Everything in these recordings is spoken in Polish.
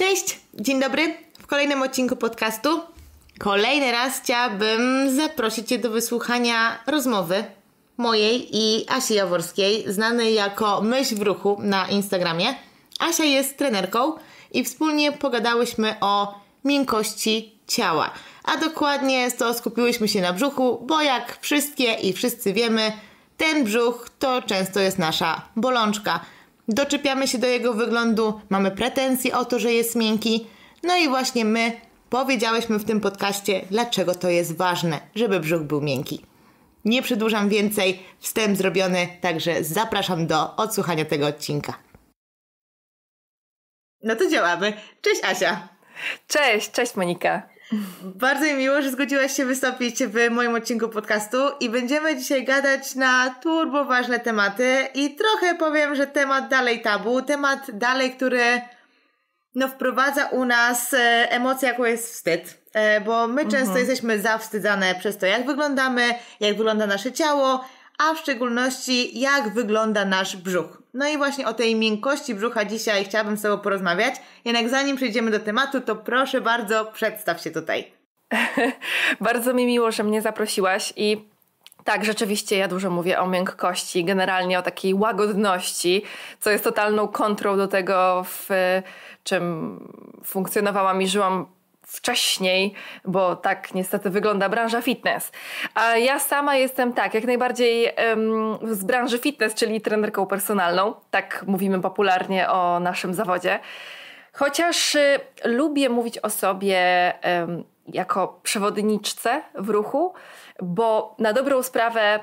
Cześć, dzień dobry. W kolejnym odcinku podcastu kolejny raz chciałabym zaprosić Cię do wysłuchania rozmowy mojej i Asi Jaworskiej, znanej jako Myśl w Ruchu na Instagramie. Asia jest trenerką i wspólnie pogadałyśmy o miękkości ciała. A dokładnie to skupiłyśmy się na brzuchu, bo jak wszystkie i wszyscy wiemy, ten brzuch to często jest nasza bolączka – doczepiamy się do jego wyglądu, mamy pretensje o to, że jest miękki. No i właśnie my powiedziałyśmy w tym podcaście, dlaczego to jest ważne, żeby brzuch był miękki. Nie przedłużam więcej, wstęp zrobiony, także zapraszam do odsłuchania tego odcinka. No to działamy. Cześć Asia. Cześć, cześć Monika. Bardzo mi miło, że zgodziłaś się wystąpić w moim odcinku podcastu i będziemy dzisiaj gadać na turbo ważne tematy i trochę powiem, że temat dalej tabu, temat dalej, który no, wprowadza u nas e, emocje jaką jest wstyd, e, bo my często mhm. jesteśmy zawstydzane przez to, jak wyglądamy, jak wygląda nasze ciało, a w szczególności jak wygląda nasz brzuch. No i właśnie o tej miękkości brzucha dzisiaj chciałabym z Tobą porozmawiać. Jednak zanim przejdziemy do tematu, to proszę bardzo, przedstaw się tutaj. bardzo mi miło, że mnie zaprosiłaś i tak, rzeczywiście ja dużo mówię o miękkości, generalnie o takiej łagodności, co jest totalną kontrą do tego, w czym funkcjonowałam i żyłam wcześniej, bo tak niestety wygląda branża fitness. A ja sama jestem tak, jak najbardziej um, z branży fitness, czyli trenerką personalną. Tak mówimy popularnie o naszym zawodzie. Chociaż y, lubię mówić o sobie y, jako przewodniczce w ruchu, bo na dobrą sprawę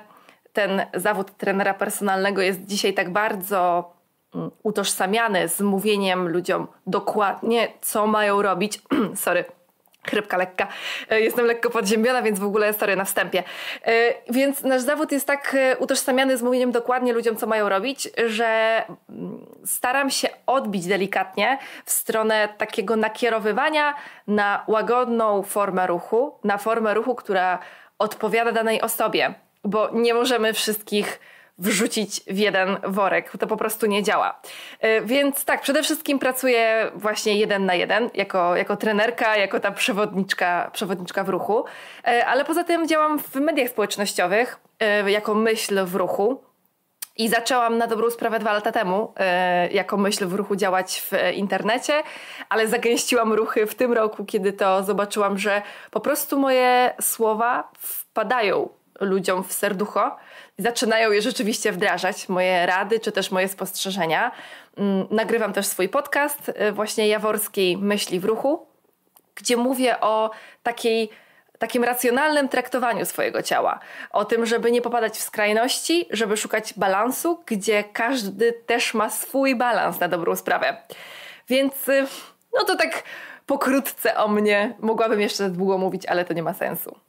ten zawód trenera personalnego jest dzisiaj tak bardzo mm, utożsamiany z mówieniem ludziom dokładnie, co mają robić. Sorry chrypka lekka. E, jestem lekko podziemiona, więc w ogóle sorry na wstępie. E, więc nasz zawód jest tak e, utożsamiany z mówieniem dokładnie ludziom, co mają robić, że mm, staram się odbić delikatnie w stronę takiego nakierowywania na łagodną formę ruchu, na formę ruchu, która odpowiada danej osobie, bo nie możemy wszystkich wrzucić w jeden worek. To po prostu nie działa. Y, więc tak, przede wszystkim pracuję właśnie jeden na jeden, jako, jako trenerka, jako ta przewodniczka, przewodniczka w ruchu. Y, ale poza tym działam w mediach społecznościowych, y, jako myśl w ruchu. I zaczęłam na dobrą sprawę dwa lata temu jako myśl w ruchu działać w internecie, ale zagęściłam ruchy w tym roku, kiedy to zobaczyłam, że po prostu moje słowa wpadają ludziom w serducho i zaczynają je rzeczywiście wdrażać, moje rady czy też moje spostrzeżenia. Mm, nagrywam też swój podcast, y, właśnie Jaworskiej Myśli w Ruchu, gdzie mówię o takiej takim racjonalnym traktowaniu swojego ciała, o tym, żeby nie popadać w skrajności, żeby szukać balansu, gdzie każdy też ma swój balans na dobrą sprawę. Więc y, no to tak pokrótce o mnie. Mogłabym jeszcze długo mówić, ale to nie ma sensu.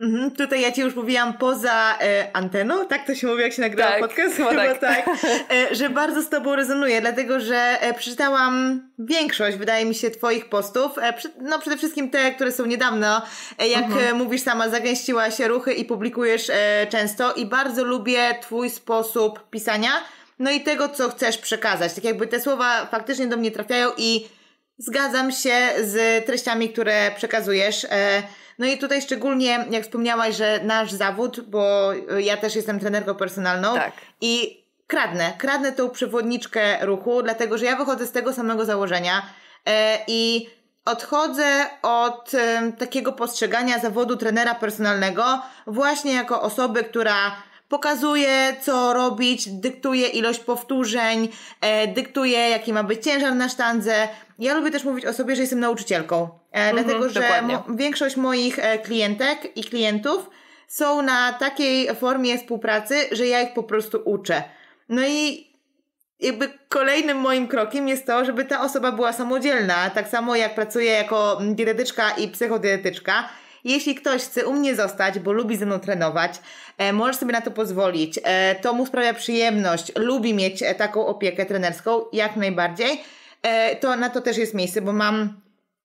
Mhm, tutaj ja ci już mówiłam poza e, anteną, tak to się mówi, jak się nagrywa tak, podcast? Chyba, tak. tak e, że bardzo z tobą rezonuję, dlatego że e, przeczytałam większość, wydaje mi się, twoich postów. E, przy, no przede wszystkim te, które są niedawno. E, jak mhm. e, mówisz sama, zagęściła się ruchy i publikujesz e, często i bardzo lubię twój sposób pisania, no i tego, co chcesz przekazać. Tak jakby te słowa faktycznie do mnie trafiają i zgadzam się z treściami, które przekazujesz. E, no i tutaj szczególnie, jak wspomniałaś, że nasz zawód, bo ja też jestem trenerką personalną tak. i kradnę, kradnę tą przewodniczkę ruchu, dlatego że ja wychodzę z tego samego założenia e, i odchodzę od takiego postrzegania zawodu trenera personalnego właśnie jako osoby, która pokazuje, co robić, dyktuje ilość powtórzeń, e, dyktuje, jaki ma być ciężar na sztandze. Ja lubię też mówić o sobie, że jestem nauczycielką, e, mhm, dlatego że mo większość moich e, klientek i klientów są na takiej formie współpracy, że ja ich po prostu uczę. No i jakby kolejnym moim krokiem jest to, żeby ta osoba była samodzielna, tak samo jak pracuję jako dietetyczka i psychodietetyczka jeśli ktoś chce u mnie zostać, bo lubi ze mną trenować, e, możesz sobie na to pozwolić. E, to mu sprawia przyjemność, lubi mieć e, taką opiekę trenerską, jak najbardziej. E, to na to też jest miejsce, bo mam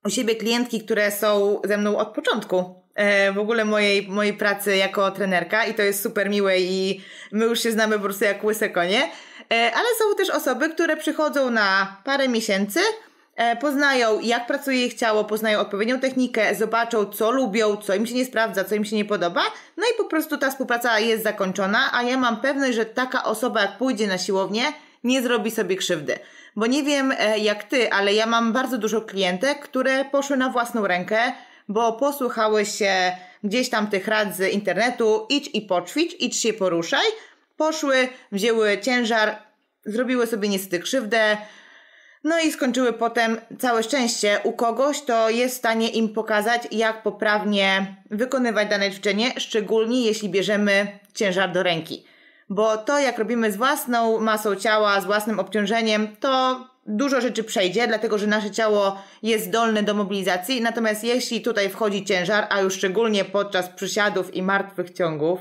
u siebie klientki, które są ze mną od początku e, w ogóle mojej, mojej pracy jako trenerka i to jest super miłe i my już się znamy po prostu jak łyse konie. E, ale są też osoby, które przychodzą na parę miesięcy, E, poznają jak pracuje ich ciało, poznają odpowiednią technikę, zobaczą co lubią, co im się nie sprawdza, co im się nie podoba, no i po prostu ta współpraca jest zakończona, a ja mam pewność, że taka osoba jak pójdzie na siłownię, nie zrobi sobie krzywdy. Bo nie wiem e, jak ty, ale ja mam bardzo dużo klientek, które poszły na własną rękę, bo posłuchały się gdzieś tam tych rad z internetu, idź i poćwicz, idź się poruszaj, poszły, wzięły ciężar, zrobiły sobie niestety krzywdę, no i skończyły potem, całe szczęście, u kogoś, to jest w stanie im pokazać, jak poprawnie wykonywać dane ćwiczenie, szczególnie jeśli bierzemy ciężar do ręki. Bo to, jak robimy z własną masą ciała, z własnym obciążeniem, to dużo rzeczy przejdzie, dlatego że nasze ciało jest zdolne do mobilizacji. Natomiast jeśli tutaj wchodzi ciężar, a już szczególnie podczas przysiadów i martwych ciągów,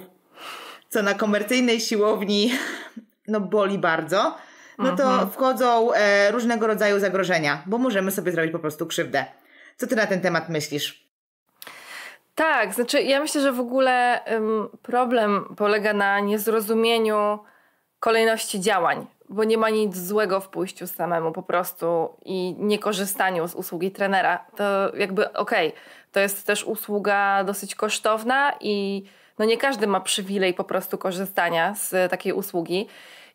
co na komercyjnej siłowni no boli bardzo, no to mhm. wchodzą e, różnego rodzaju zagrożenia, bo możemy sobie zrobić po prostu krzywdę. Co ty na ten temat myślisz? Tak, znaczy ja myślę, że w ogóle ym, problem polega na niezrozumieniu kolejności działań, bo nie ma nic złego w pójściu samemu po prostu i niekorzystaniu z usługi trenera. To jakby okej, okay, to jest też usługa dosyć kosztowna i no nie każdy ma przywilej po prostu korzystania z takiej usługi.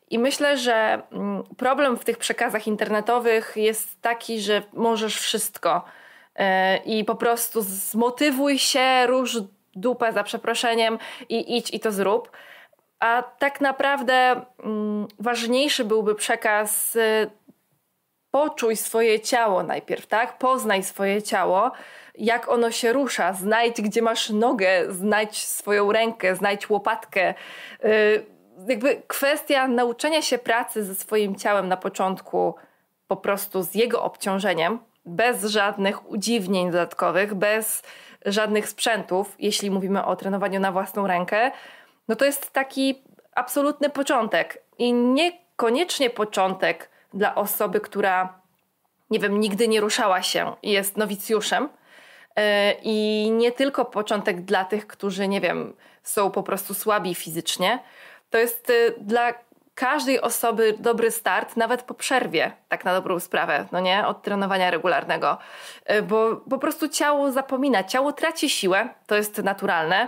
I myślę, że mm, problem w tych przekazach internetowych jest taki, że możesz wszystko e, i po prostu zmotywuj się, rusz dupę za przeproszeniem i idź i to zrób. A tak naprawdę mm, ważniejszy byłby przekaz y, poczuj swoje ciało najpierw, tak? Poznaj swoje ciało, jak ono się rusza, znajdź gdzie masz nogę, znajdź swoją rękę, znajdź łopatkę. Y, jakby kwestia nauczenia się pracy ze swoim ciałem na początku, po prostu z jego obciążeniem, bez żadnych udziwnień dodatkowych, bez żadnych sprzętów, jeśli mówimy o trenowaniu na własną rękę, no to jest taki absolutny początek i niekoniecznie początek dla osoby, która, nie wiem, nigdy nie ruszała się i jest nowicjuszem. Yy, I nie tylko początek dla tych, którzy, nie wiem, są po prostu słabi fizycznie, to jest y, dla każdej osoby dobry start, nawet po przerwie, tak na dobrą sprawę, no nie, od trenowania regularnego, y, bo po prostu ciało zapomina, ciało traci siłę, to jest naturalne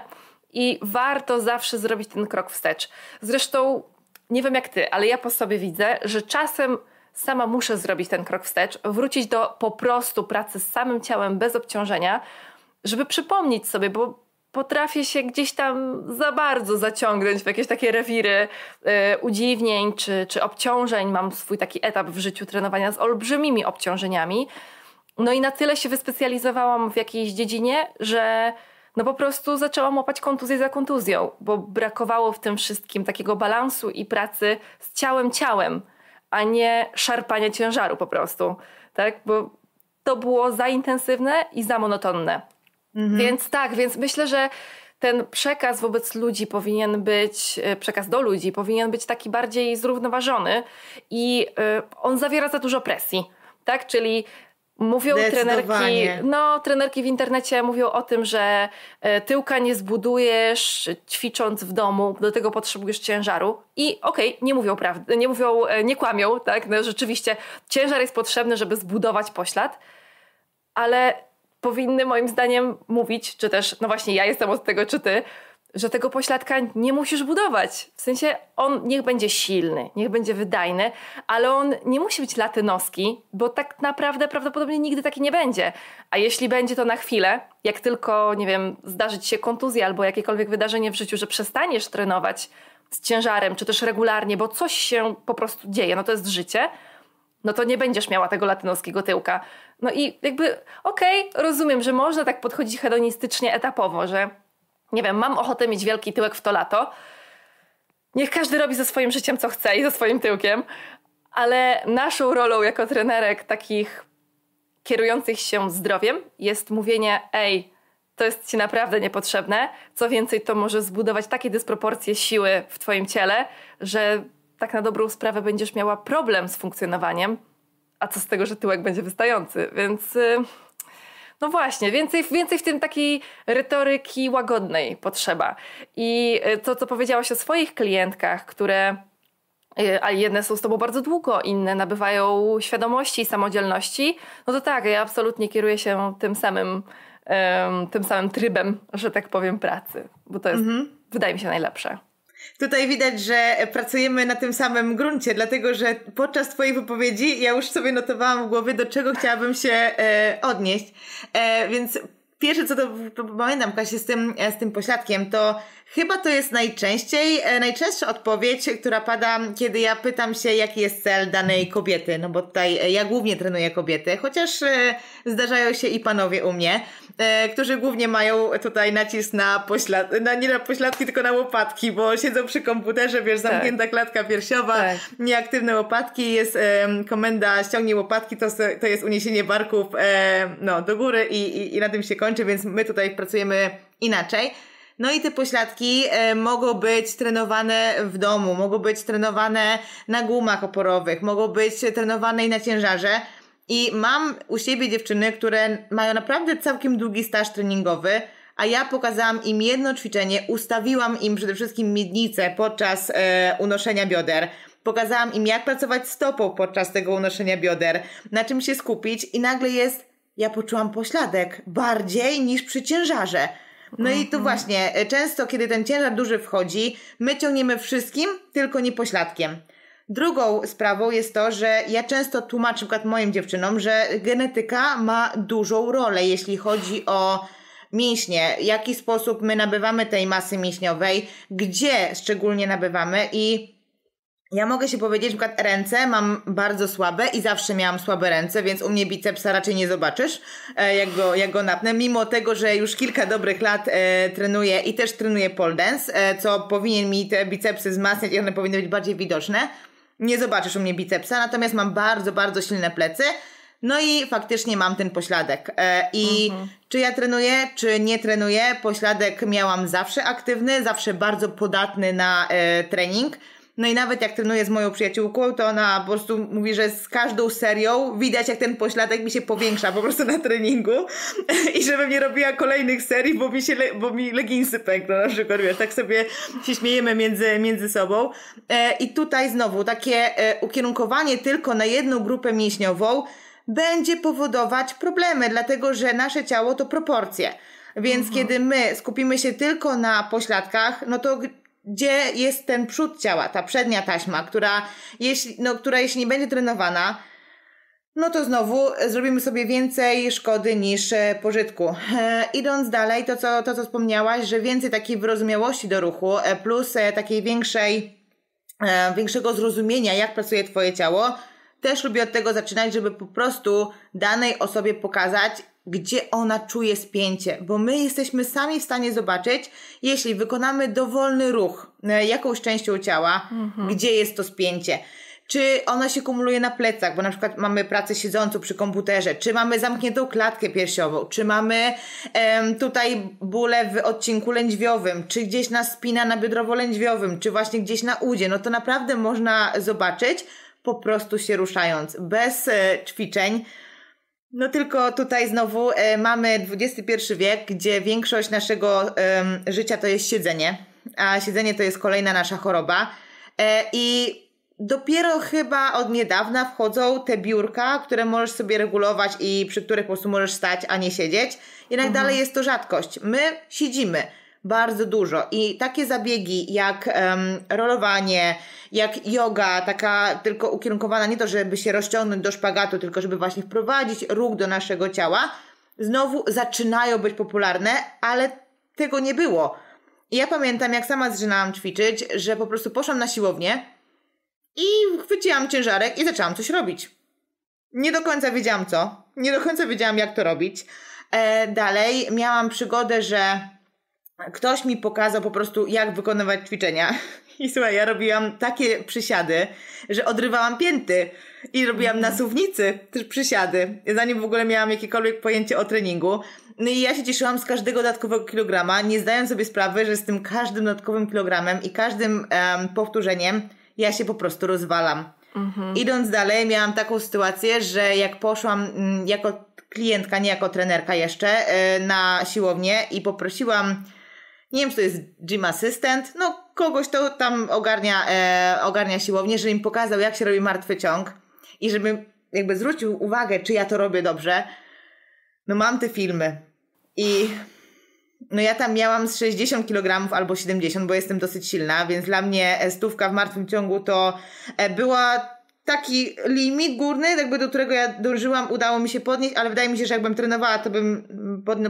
i warto zawsze zrobić ten krok wstecz. Zresztą nie wiem jak ty, ale ja po sobie widzę, że czasem sama muszę zrobić ten krok wstecz, wrócić do po prostu pracy z samym ciałem bez obciążenia, żeby przypomnieć sobie, bo potrafię się gdzieś tam za bardzo zaciągnąć w jakieś takie rewiry e, udziwnień czy, czy obciążeń. Mam swój taki etap w życiu trenowania z olbrzymimi obciążeniami. No i na tyle się wyspecjalizowałam w jakiejś dziedzinie, że no po prostu zaczęłam łapać kontuzję za kontuzją, bo brakowało w tym wszystkim takiego balansu i pracy z ciałem ciałem, a nie szarpania ciężaru po prostu, tak? Bo to było za intensywne i za monotonne. Mhm. Więc tak, więc myślę, że ten przekaz wobec ludzi powinien być, e, przekaz do ludzi powinien być taki bardziej zrównoważony i e, on zawiera za dużo presji, tak? Czyli Mówią trenerki, no, trenerki w internecie mówią o tym, że e, tyłka nie zbudujesz ćwicząc w domu, do tego potrzebujesz ciężaru. I okej, okay, nie mówią prawdy, nie mówią, nie kłamią, tak? No, rzeczywiście ciężar jest potrzebny, żeby zbudować poślad, ale powinny moim zdaniem mówić, czy też, no właśnie ja jestem od tego, czy ty, że tego pośladka nie musisz budować. W sensie on niech będzie silny, niech będzie wydajny, ale on nie musi być latynoski, bo tak naprawdę prawdopodobnie nigdy taki nie będzie. A jeśli będzie to na chwilę, jak tylko, nie wiem, zdarzyć się kontuzja albo jakiekolwiek wydarzenie w życiu, że przestaniesz trenować z ciężarem, czy też regularnie, bo coś się po prostu dzieje, no to jest życie – no to nie będziesz miała tego latynoskiego tyłka. No i jakby, okej, okay, rozumiem, że można tak podchodzić hedonistycznie, etapowo, że nie wiem, mam ochotę mieć wielki tyłek w to lato. Niech każdy robi ze swoim życiem co chce i ze swoim tyłkiem, ale naszą rolą jako trenerek takich kierujących się zdrowiem jest mówienie: Ej, to jest ci naprawdę niepotrzebne. Co więcej, to może zbudować takie dysproporcje siły w twoim ciele, że tak na dobrą sprawę będziesz miała problem z funkcjonowaniem, a co z tego, że tyłek będzie wystający, więc... Y, no właśnie, więcej, więcej w tym takiej retoryki łagodnej potrzeba. I y, to, co powiedziałaś o swoich klientkach, które y, a jedne są z tobą bardzo długo, inne nabywają świadomości i samodzielności, no to tak, ja absolutnie kieruję się tym samym, tym samym trybem, że tak powiem, pracy, bo to jest, mhm. wydaje mi się, najlepsze. Tutaj widać, że pracujemy na tym samym gruncie, dlatego że podczas Twojej wypowiedzi ja już sobie notowałam w głowie, do czego chciałabym się e, odnieść. E, więc pierwsze, co to, to pamiętam, Kasia, z tym, e, z tym pośladkiem, to Chyba to jest najczęściej, e, najczęstsza odpowiedź, która pada, kiedy ja pytam się, jaki jest cel danej kobiety, no bo tutaj e, ja głównie trenuję kobiety, chociaż e, zdarzają się i panowie u mnie, którzy głównie mają tutaj nacisk na pośladki, na, nie na pośladki, tylko na łopatki, bo siedzą przy komputerze, wiesz, tak. zamknięta tak. klatka piersiowa, tak. nieaktywne łopatki, jest komenda ściągnij łopatki, to, to jest uniesienie barków no, do góry i, i, i na tym się kończy, więc my tutaj pracujemy inaczej. No i te pośladki e, mogą być trenowane w domu, mogą być trenowane na gumach oporowych, mogą być trenowane i na ciężarze. I mam u siebie dziewczyny, które mają naprawdę całkiem długi staż treningowy, a ja pokazałam im jedno ćwiczenie, ustawiłam im przede wszystkim miednicę podczas e, unoszenia bioder. Pokazałam im, jak pracować stopą podczas tego unoszenia bioder, na czym się skupić, i nagle jest: Ja poczułam pośladek bardziej niż przy ciężarze. No i tu mhm. właśnie, e, często kiedy ten ciężar duży wchodzi, my ciągniemy wszystkim, tylko nie pośladkiem. Drugą sprawą jest to, że ja często tłumaczę przykład moim dziewczynom, że genetyka ma dużą rolę, jeśli chodzi o mięśnie, w jaki sposób my nabywamy tej masy mięśniowej, gdzie szczególnie nabywamy i ja mogę się powiedzieć, na przykład ręce mam bardzo słabe i zawsze miałam słabe ręce, więc u mnie bicepsa raczej nie zobaczysz, e, jak go, jak go napnę. Mimo tego, że już kilka dobrych lat e, trenuję i też trenuję pole dance, e, co powinien mi te bicepsy wzmacniać i one powinny być bardziej widoczne. Nie zobaczysz u mnie bicepsa, natomiast mam bardzo, bardzo silne plecy. No i faktycznie mam ten pośladek. E, I mhm. czy ja trenuję, czy nie trenuję, pośladek miałam zawsze aktywny, zawsze bardzo podatny na e, trening no i nawet jak trenuję z moją przyjaciółką, to ona po prostu mówi, że z każdą serią widać, jak ten pośladek mi się powiększa po prostu na treningu i żebym nie robiła kolejnych serii, bo mi, się le, bo mi leginsy pękną na przykład, wiesz, tak sobie się śmiejemy między, między sobą. E, I tutaj znowu takie e, ukierunkowanie tylko na jedną grupę mięśniową będzie powodować problemy, dlatego że nasze ciało to proporcje. Więc mhm. kiedy my skupimy się tylko na pośladkach, no to gdzie jest ten przód ciała, ta przednia taśma, która jeśli, no, która jeśli nie będzie trenowana, no to znowu zrobimy sobie więcej szkody niż e, pożytku. E, idąc dalej, to co, to co wspomniałaś, że więcej takiej wyrozumiałości do ruchu, e, plus e, takiej większej, e, większego zrozumienia, jak pracuje Twoje ciało, też lubię od tego zaczynać, żeby po prostu danej osobie pokazać, gdzie ona czuje spięcie, bo my jesteśmy sami w stanie zobaczyć, jeśli wykonamy dowolny ruch, e, jakąś częścią ciała, mhm. gdzie jest to spięcie. Czy ona się kumuluje na plecach, bo na przykład mamy pracę siedzącą przy komputerze, czy mamy zamkniętą klatkę piersiową, czy mamy em, tutaj bóle w odcinku lędźwiowym, czy gdzieś nas spina na biodrowo-lędźwiowym, czy właśnie gdzieś na udzie. No to naprawdę można zobaczyć po prostu się ruszając, bez e, ćwiczeń no tylko tutaj znowu e, mamy XXI wiek, gdzie większość naszego życia to jest siedzenie, a siedzenie to jest kolejna nasza choroba. E, I dopiero chyba od niedawna wchodzą te biurka, które możesz sobie regulować i przy których po prostu możesz stać, a nie siedzieć. Jednak mhm. dalej jest to rzadkość. My siedzimy bardzo dużo. I takie zabiegi jak um, rolowanie, jak yoga, taka tylko ukierunkowana nie to, żeby się rozciągnąć do szpagatu, tylko żeby właśnie wprowadzić ruch do naszego ciała, znowu zaczynają być popularne, ale tego nie było. I ja pamiętam, jak sama zaczynałam ćwiczyć, że po prostu poszłam na siłownię i chwyciłam ciężarek i zaczęłam coś robić. Nie do końca wiedziałam co, nie do końca wiedziałam jak to robić. E, dalej miałam przygodę, że ktoś mi pokazał po prostu, jak wykonywać ćwiczenia. I słuchaj, ja robiłam takie przysiady, że odrywałam pięty i robiłam na mhm. suwnicy też przysiady, zanim w ogóle miałam jakiekolwiek pojęcie o treningu. No i ja się cieszyłam z każdego dodatkowego kilograma, nie zdając sobie sprawy, że z tym każdym dodatkowym kilogramem i każdym um, powtórzeniem ja się po prostu rozwalam. Mhm. Idąc dalej, miałam taką sytuację, że jak poszłam mm, jako klientka, nie jako trenerka jeszcze, e, na siłownię i poprosiłam nie wiem, czy to jest gym assistant, no kogoś, to tam ogarnia, e, ogarnia siłownię, żeby im pokazał, jak się robi martwy ciąg i żeby jakby zwrócił uwagę, czy ja to robię dobrze, no mam te filmy i no ja tam miałam z 60 kg albo 70, bo jestem dosyć silna, więc dla mnie e, stówka w martwym ciągu to e, była taki limit górny, jakby do którego ja dążyłam, udało mi się podnieść, ale wydaje mi się, że jakbym trenowała, to bym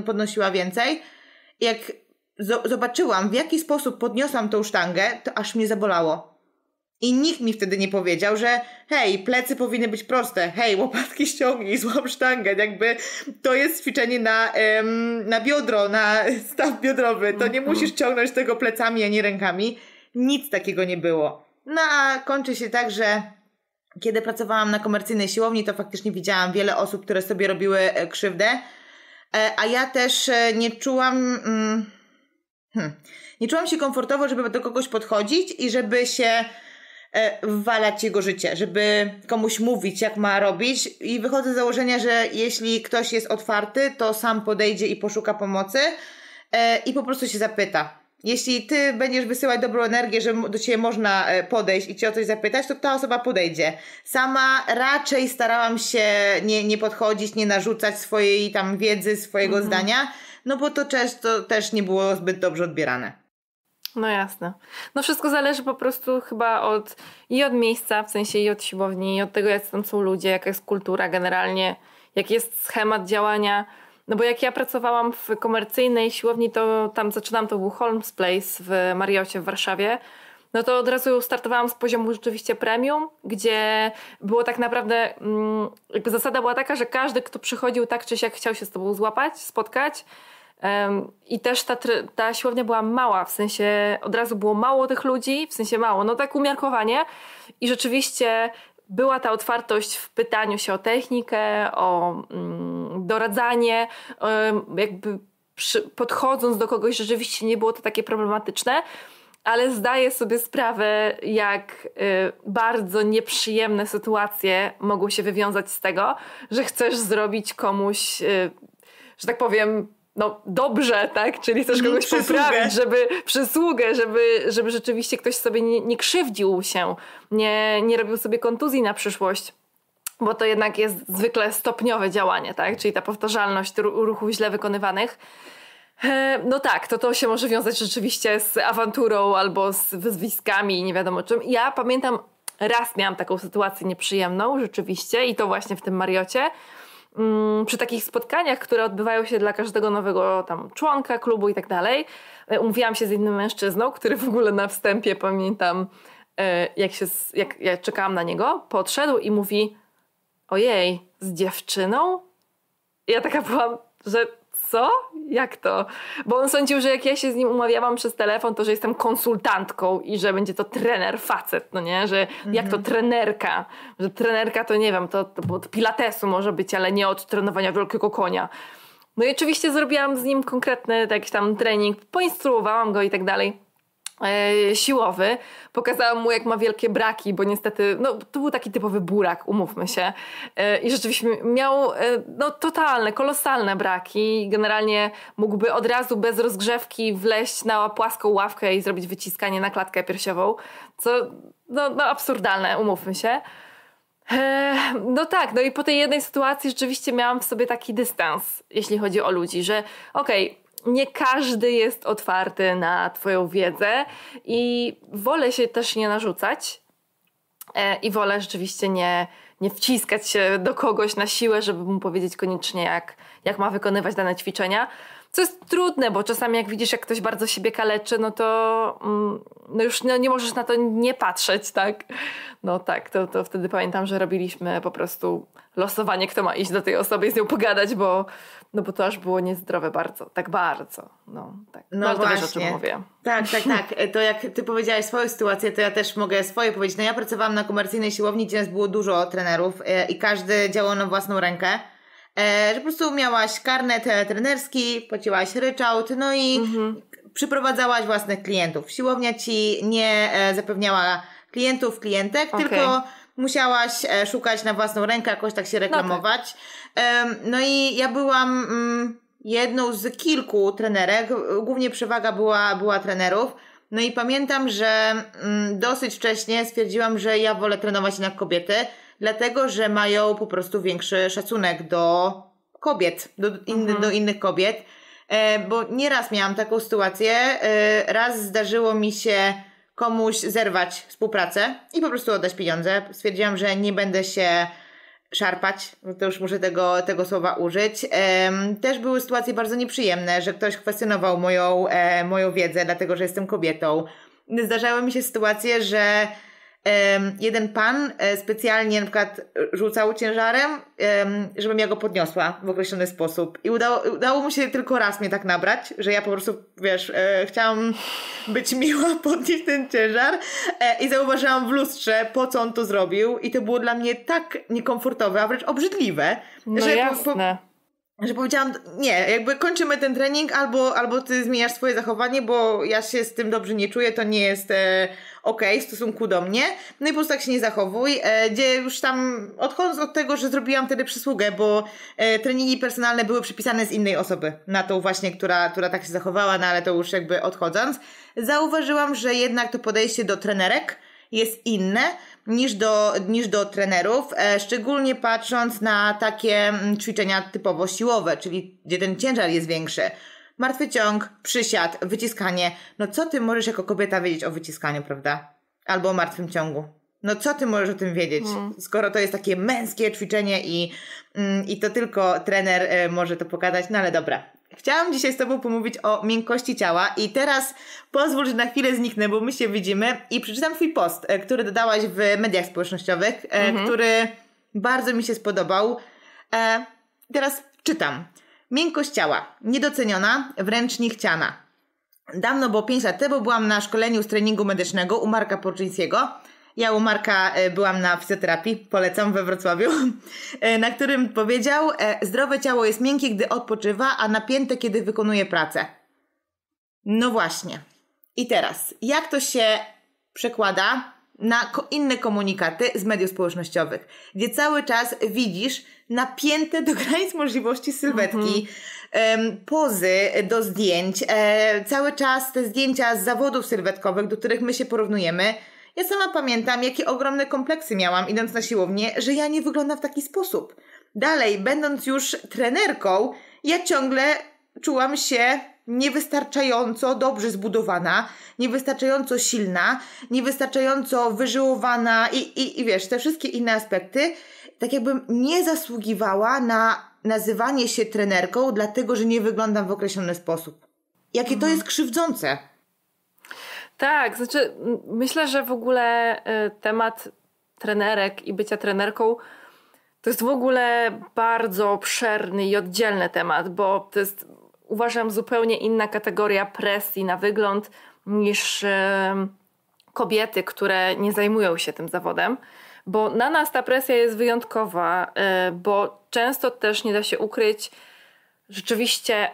podnosiła więcej. Jak zobaczyłam, w jaki sposób podniosłam tą sztangę, to aż mnie zabolało. I nikt mi wtedy nie powiedział, że hej, plecy powinny być proste, hej, łopatki ściągnij, złap sztangę. Jakby to jest ćwiczenie na, ym, na biodro, na staw biodrowy. To nie mhm. musisz ciągnąć tego plecami ani rękami. Nic takiego nie było. No a kończy się tak, że kiedy pracowałam na komercyjnej siłowni, to faktycznie widziałam wiele osób, które sobie robiły e, krzywdę. E, a ja też e, nie czułam... Mm, Hmm. Nie czułam się komfortowo, żeby do kogoś podchodzić i żeby się e, walać jego życie, żeby komuś mówić, jak ma robić. I wychodzę z założenia, że jeśli ktoś jest otwarty, to sam podejdzie i poszuka pomocy e, i po prostu się zapyta. Jeśli ty będziesz wysyłać dobrą energię, że do ciebie można e, podejść i cię o coś zapytać, to ta osoba podejdzie. Sama raczej starałam się nie, nie podchodzić, nie narzucać swojej tam wiedzy, swojego mhm. zdania no bo to często też nie było zbyt dobrze odbierane. No jasne. No wszystko zależy po prostu chyba od i od miejsca, w sensie i od siłowni, i od tego, jak tam są ludzie, jaka jest kultura generalnie, jaki jest schemat działania. No bo jak ja pracowałam w komercyjnej siłowni, to tam zaczynam, to był Holmes Place w Mariocie w Warszawie. No to od razu startowałam z poziomu rzeczywiście premium, gdzie było tak naprawdę, mm, jakby zasada była taka, że każdy, kto przychodził tak czy siak chciał się z tobą złapać, spotkać, i też ta, ta siłownia była mała, w sensie od razu było mało tych ludzi, w sensie mało, no tak umiarkowanie. I rzeczywiście była ta otwartość w pytaniu się o technikę, o mm, doradzanie, jakby przy, podchodząc do kogoś rzeczywiście nie było to takie problematyczne, ale zdaję sobie sprawę, jak y, bardzo nieprzyjemne sytuacje mogą się wywiązać z tego, że chcesz zrobić komuś, y, że tak powiem, no dobrze, tak? Czyli chcesz kogoś przysługę. poprawić, żeby przysługę, żeby, żeby rzeczywiście ktoś sobie nie, nie krzywdził się, nie, nie robił sobie kontuzji na przyszłość bo to jednak jest zwykle stopniowe działanie, tak? czyli ta powtarzalność ruchów źle wykonywanych. E, no tak, to to się może wiązać rzeczywiście z awanturą albo z wyzwiskami i nie wiadomo czym. Ja pamiętam, raz miałam taką sytuację nieprzyjemną rzeczywiście i to właśnie w tym Mariocie, Mm, przy takich spotkaniach, które odbywają się dla każdego nowego tam członka klubu i tak dalej, e, umówiłam się z innym mężczyzną, który w ogóle na wstępie pamiętam, e, jak, się, jak, czekałam na niego, podszedł i mówi: Ojej, z dziewczyną? I ja taka byłam, że co? Jak to? Bo on sądził, że jak ja się z nim umawiałam przez telefon, to że jestem konsultantką i że będzie to trener facet, no nie? Że mhm. jak to mhm. trenerka? Że trenerka to nie wiem, to, to od pilatesu może być, ale nie od trenowania wielkiego konia. No i oczywiście zrobiłam z nim konkretny jakiś tam trening, poinstruowałam go i tak dalej. E, siłowy. Pokazałam mu, jak ma wielkie braki, bo niestety, no to był taki typowy burak, umówmy się. E, I rzeczywiście miał e, no, totalne, kolosalne braki. Generalnie mógłby od razu bez rozgrzewki wleźć na płaską ławkę i zrobić wyciskanie na klatkę piersiową, co no, no absurdalne, umówmy się. No tak, no i po tej jednej sytuacji rzeczywiście miałam w sobie taki dystans, jeśli chodzi o ludzi, że okej, okay, nie każdy jest otwarty na Twoją wiedzę i wolę się też nie narzucać e, i wolę rzeczywiście nie, nie wciskać się do kogoś na siłę, żeby mu powiedzieć koniecznie, jak, jak ma wykonywać dane ćwiczenia. Co jest trudne, bo czasami jak widzisz, jak ktoś bardzo siebie kaleczy, no to mm, no już nie możesz na to nie patrzeć, tak? No tak, to, to wtedy pamiętam, że robiliśmy po prostu losowanie, kto ma iść do tej osoby i z nią pogadać, bo, no bo to aż było niezdrowe bardzo, tak bardzo. No, tak. no, no wiesz, o czym mówię. Tak, tak, tak. E, to jak ty powiedziałaś swoją sytuację, to ja też mogę swoje powiedzieć. No ja pracowałam na komercyjnej siłowni, gdzie nas było dużo trenerów e, i każdy działał na własną rękę. E, że po prostu miałaś karnet trenerski, płaciłaś ryczałt, no i mhm. przyprowadzałaś własnych klientów. Siłownia ci nie e, zapewniała klientów, klientek, okay. tylko musiałaś e, szukać na własną rękę, jakoś tak się no reklamować. No, tak. no i ja byłam mm, jedną z kilku trenerek, głównie przewaga była, była trenerów. No i pamiętam, że mm, dosyć wcześnie stwierdziłam, że ja wolę trenować na kobiety, dlatego że mają po prostu większy szacunek do kobiet, do, in, mhm. do innych kobiet. E, bo nieraz miałam taką sytuację. E, raz zdarzyło mi się komuś zerwać współpracę i po prostu oddać pieniądze. Stwierdziłam, że nie będę się szarpać, to już muszę tego, tego słowa użyć. Też były sytuacje bardzo nieprzyjemne, że ktoś kwestionował moją, e, moją wiedzę, dlatego że jestem kobietą. Zdarzały mi się sytuacje, że jeden pan e, specjalnie na przykład rzucał ciężarem, żebym ja go podniosła w określony sposób. I udało, udało mu się tylko raz mnie tak nabrać, że ja po prostu, wiesz, e, chciałam być miła, podnieść ten ciężar e, i zauważyłam w lustrze, po co on to zrobił i to było dla mnie tak niekomfortowe, a wręcz obrzydliwe, no że jasne. Po, po, że powiedziałam, nie, jakby kończymy ten trening, albo, albo ty zmieniasz swoje zachowanie, bo ja się z tym dobrze nie czuję, to nie jest e, okej okay w stosunku do mnie. No i po prostu tak się nie zachowuj. E, gdzie już tam, odchodząc od tego, że zrobiłam wtedy przysługę, bo e, treningi personalne były przypisane z innej osoby, na tą właśnie, która, która tak się zachowała, no ale to już jakby odchodząc, zauważyłam, że jednak to podejście do trenerek jest inne, niż do, niż do trenerów, e, szczególnie patrząc na takie mm, ćwiczenia typowo siłowe, czyli gdzie ten ciężar jest większy. Martwy ciąg, przysiad, wyciskanie. No co ty możesz jako kobieta wiedzieć o wyciskaniu, prawda? Albo o martwym ciągu. No co ty możesz o tym wiedzieć, hmm. skoro to jest takie męskie ćwiczenie i, mm, i to tylko trener e, może to pokazać, no ale dobra, Chciałam dzisiaj z Tobą pomówić o miękkości ciała i teraz pozwól, że na chwilę zniknę, bo my się widzimy i przeczytam Twój post, e, który dodałaś w mediach społecznościowych, e, mhm. który bardzo mi się spodobał. E, teraz czytam. Miękkość ciała. Niedoceniona, wręcz niechciana. Dawno, bo 5 lat temu byłam na szkoleniu z treningu medycznego u Marka Porczyńskiego ja u Marka e, byłam na fizjoterapii, polecam we Wrocławiu, e, na którym powiedział: e, Zdrowe ciało jest miękkie, gdy odpoczywa, a napięte, kiedy wykonuje pracę. No właśnie. I teraz, jak to się przekłada na inne komunikaty z mediów społecznościowych, gdzie cały czas widzisz napięte do granic możliwości sylwetki, mhm. pozy do zdjęć, cały czas te zdjęcia z zawodów sylwetkowych, do których my się porównujemy ja sama pamiętam, jakie ogromne kompleksy miałam idąc na siłownię, że ja nie wyglądam w taki sposób. Dalej, będąc już trenerką, ja ciągle czułam się niewystarczająco dobrze zbudowana, niewystarczająco silna, niewystarczająco wyżyłowana i, i, i wiesz, te wszystkie inne aspekty, tak jakbym nie zasługiwała na nazywanie się trenerką, dlatego że nie wyglądam w określony sposób. Jakie mhm. to jest krzywdzące. Tak, znaczy myślę, że w ogóle y, temat trenerek i bycia trenerką to jest w ogóle bardzo obszerny i oddzielny temat, bo to jest uważam zupełnie inna kategoria presji na wygląd niż kobiety, które nie zajmują się tym zawodem. Bo na nas ta presja jest wyjątkowa, y, bo często też nie da się ukryć, rzeczywiście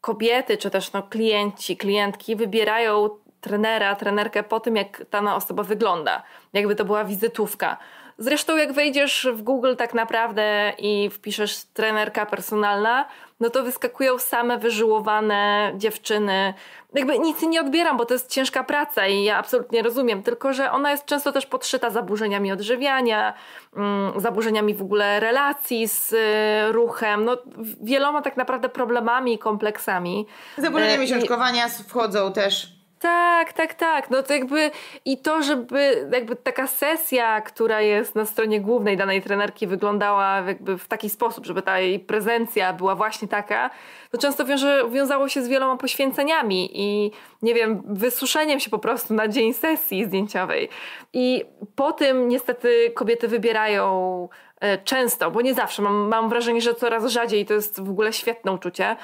kobiety, czy też no, klienci, klientki wybierają trenera, trenerkę po tym, jak dana osoba wygląda. Jakby to była wizytówka. Zresztą jak wejdziesz w Google tak naprawdę i wpiszesz trenerka personalna, no to wyskakują same wyżyłowane dziewczyny. Jakby nic nie odbieram, bo to jest ciężka praca i ja absolutnie rozumiem, tylko że ona jest często też podszyta zaburzeniami odżywiania, mm, zaburzeniami w ogóle relacji z y, ruchem, no wieloma tak naprawdę problemami i kompleksami. Zaburzenia miesiączkowania wchodzą też tak, tak, tak. No to jakby i to, żeby jakby taka sesja, która jest na stronie głównej danej trenerki wyglądała jakby w taki sposób, żeby ta jej prezencja była właśnie taka, to często wiąże, wiązało się z wieloma poświęceniami i nie wiem, wysuszeniem się po prostu na dzień sesji zdjęciowej. I po tym niestety kobiety wybierają e, często, bo nie zawsze, mam, mam wrażenie, że coraz rzadziej to jest w ogóle świetne uczucie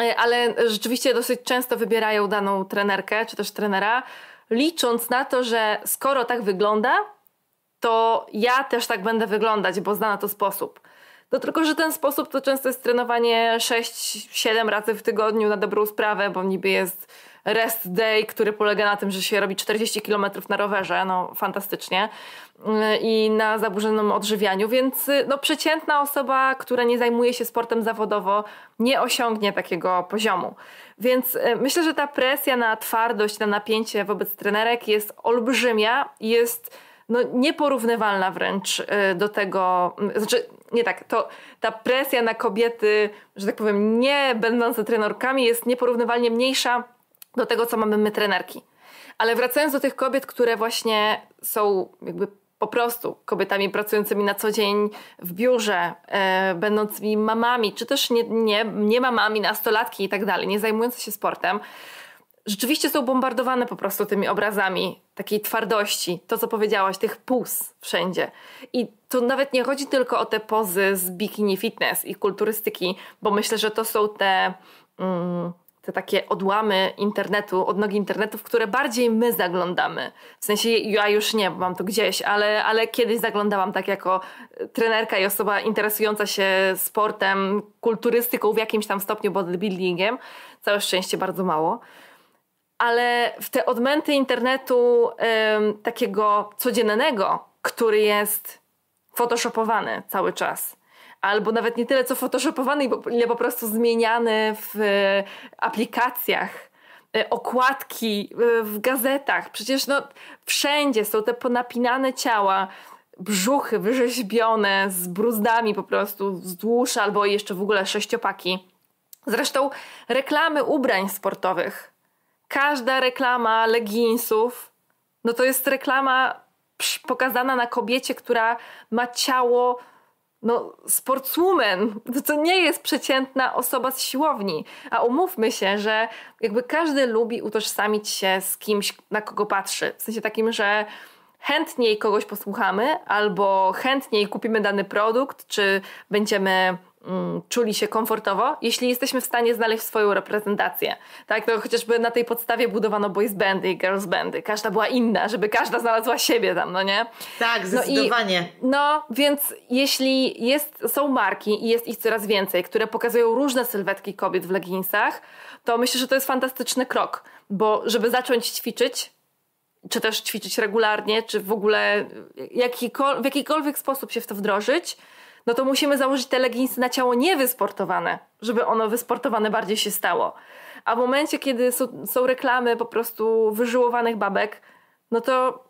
E, ale rzeczywiście dosyć często wybierają daną trenerkę czy też trenera, licząc na to, że skoro tak wygląda, to ja też tak będę wyglądać, bo zna na to sposób. No tylko, że ten sposób to często jest trenowanie 6-7 razy w tygodniu na dobrą sprawę, bo niby jest rest day, który polega na tym, że się robi 40 km na rowerze, no fantastycznie, y, i na zaburzonym odżywianiu, więc y, no, przeciętna osoba, która nie zajmuje się sportem zawodowo, nie osiągnie takiego poziomu. Więc y, myślę, że ta presja na twardość, na napięcie wobec trenerek jest olbrzymia, jest no, nieporównywalna wręcz do tego, znaczy nie tak, to ta presja na kobiety, że tak powiem, nie będące trenerkami jest nieporównywalnie mniejsza do tego, co mamy my trenerki. Ale wracając do tych kobiet, które właśnie są jakby po prostu kobietami pracującymi na co dzień w biurze, e, będącymi mamami, czy też nie, nie, nie mamami, nastolatki i tak dalej, nie zajmujące się sportem, rzeczywiście są bombardowane po prostu tymi obrazami takiej twardości, to co powiedziałaś, tych puls wszędzie. I to nawet nie chodzi tylko o te pozy z bikini fitness i kulturystyki, bo myślę, że to są te. Mm, te takie odłamy internetu, odnogi internetu, w które bardziej my zaglądamy. W sensie ja już nie, bo mam to gdzieś, ale, ale kiedyś zaglądałam tak jako e, trenerka i osoba interesująca się sportem, kulturystyką w jakimś tam stopniu, bodybuildingiem. Całe szczęście bardzo mało. Ale w te odmęty internetu ym, takiego codziennego, który jest photoshopowany cały czas – albo nawet nie tyle co photoshopowany, ile po prostu zmieniany w e, aplikacjach e, okładki e, w gazetach. Przecież no, wszędzie są te ponapinane ciała, brzuchy wyrzeźbione z bruzdami po prostu wzdłuż albo jeszcze w ogóle sześciopaki. Zresztą reklamy ubrań sportowych. Każda reklama leginsów, no to jest reklama pokazana na kobiecie, która ma ciało no, sportswoman, to nie jest przeciętna osoba z siłowni. A umówmy się, że jakby każdy lubi utożsamić się z kimś, na kogo patrzy. W sensie takim, że chętniej kogoś posłuchamy, albo chętniej kupimy dany produkt, czy będziemy Mm, czuli się komfortowo, jeśli jesteśmy w stanie znaleźć swoją reprezentację. Tak, to no chociażby na tej podstawie budowano boys bandy i girls bandy. Każda była inna, żeby każda znalazła siebie tam, no nie? Tak, zdecydowanie. No, i, no więc jeśli jest, są marki i jest ich coraz więcej, które pokazują różne sylwetki kobiet w leginsach, to myślę, że to jest fantastyczny krok, bo żeby zacząć ćwiczyć, czy też ćwiczyć regularnie, czy w ogóle jakikol w jakikolwiek sposób się w to wdrożyć, no to musimy założyć te leginsy na ciało niewysportowane, żeby ono wysportowane bardziej się stało. A w momencie, kiedy są, są reklamy po prostu wyżyłowanych babek, no to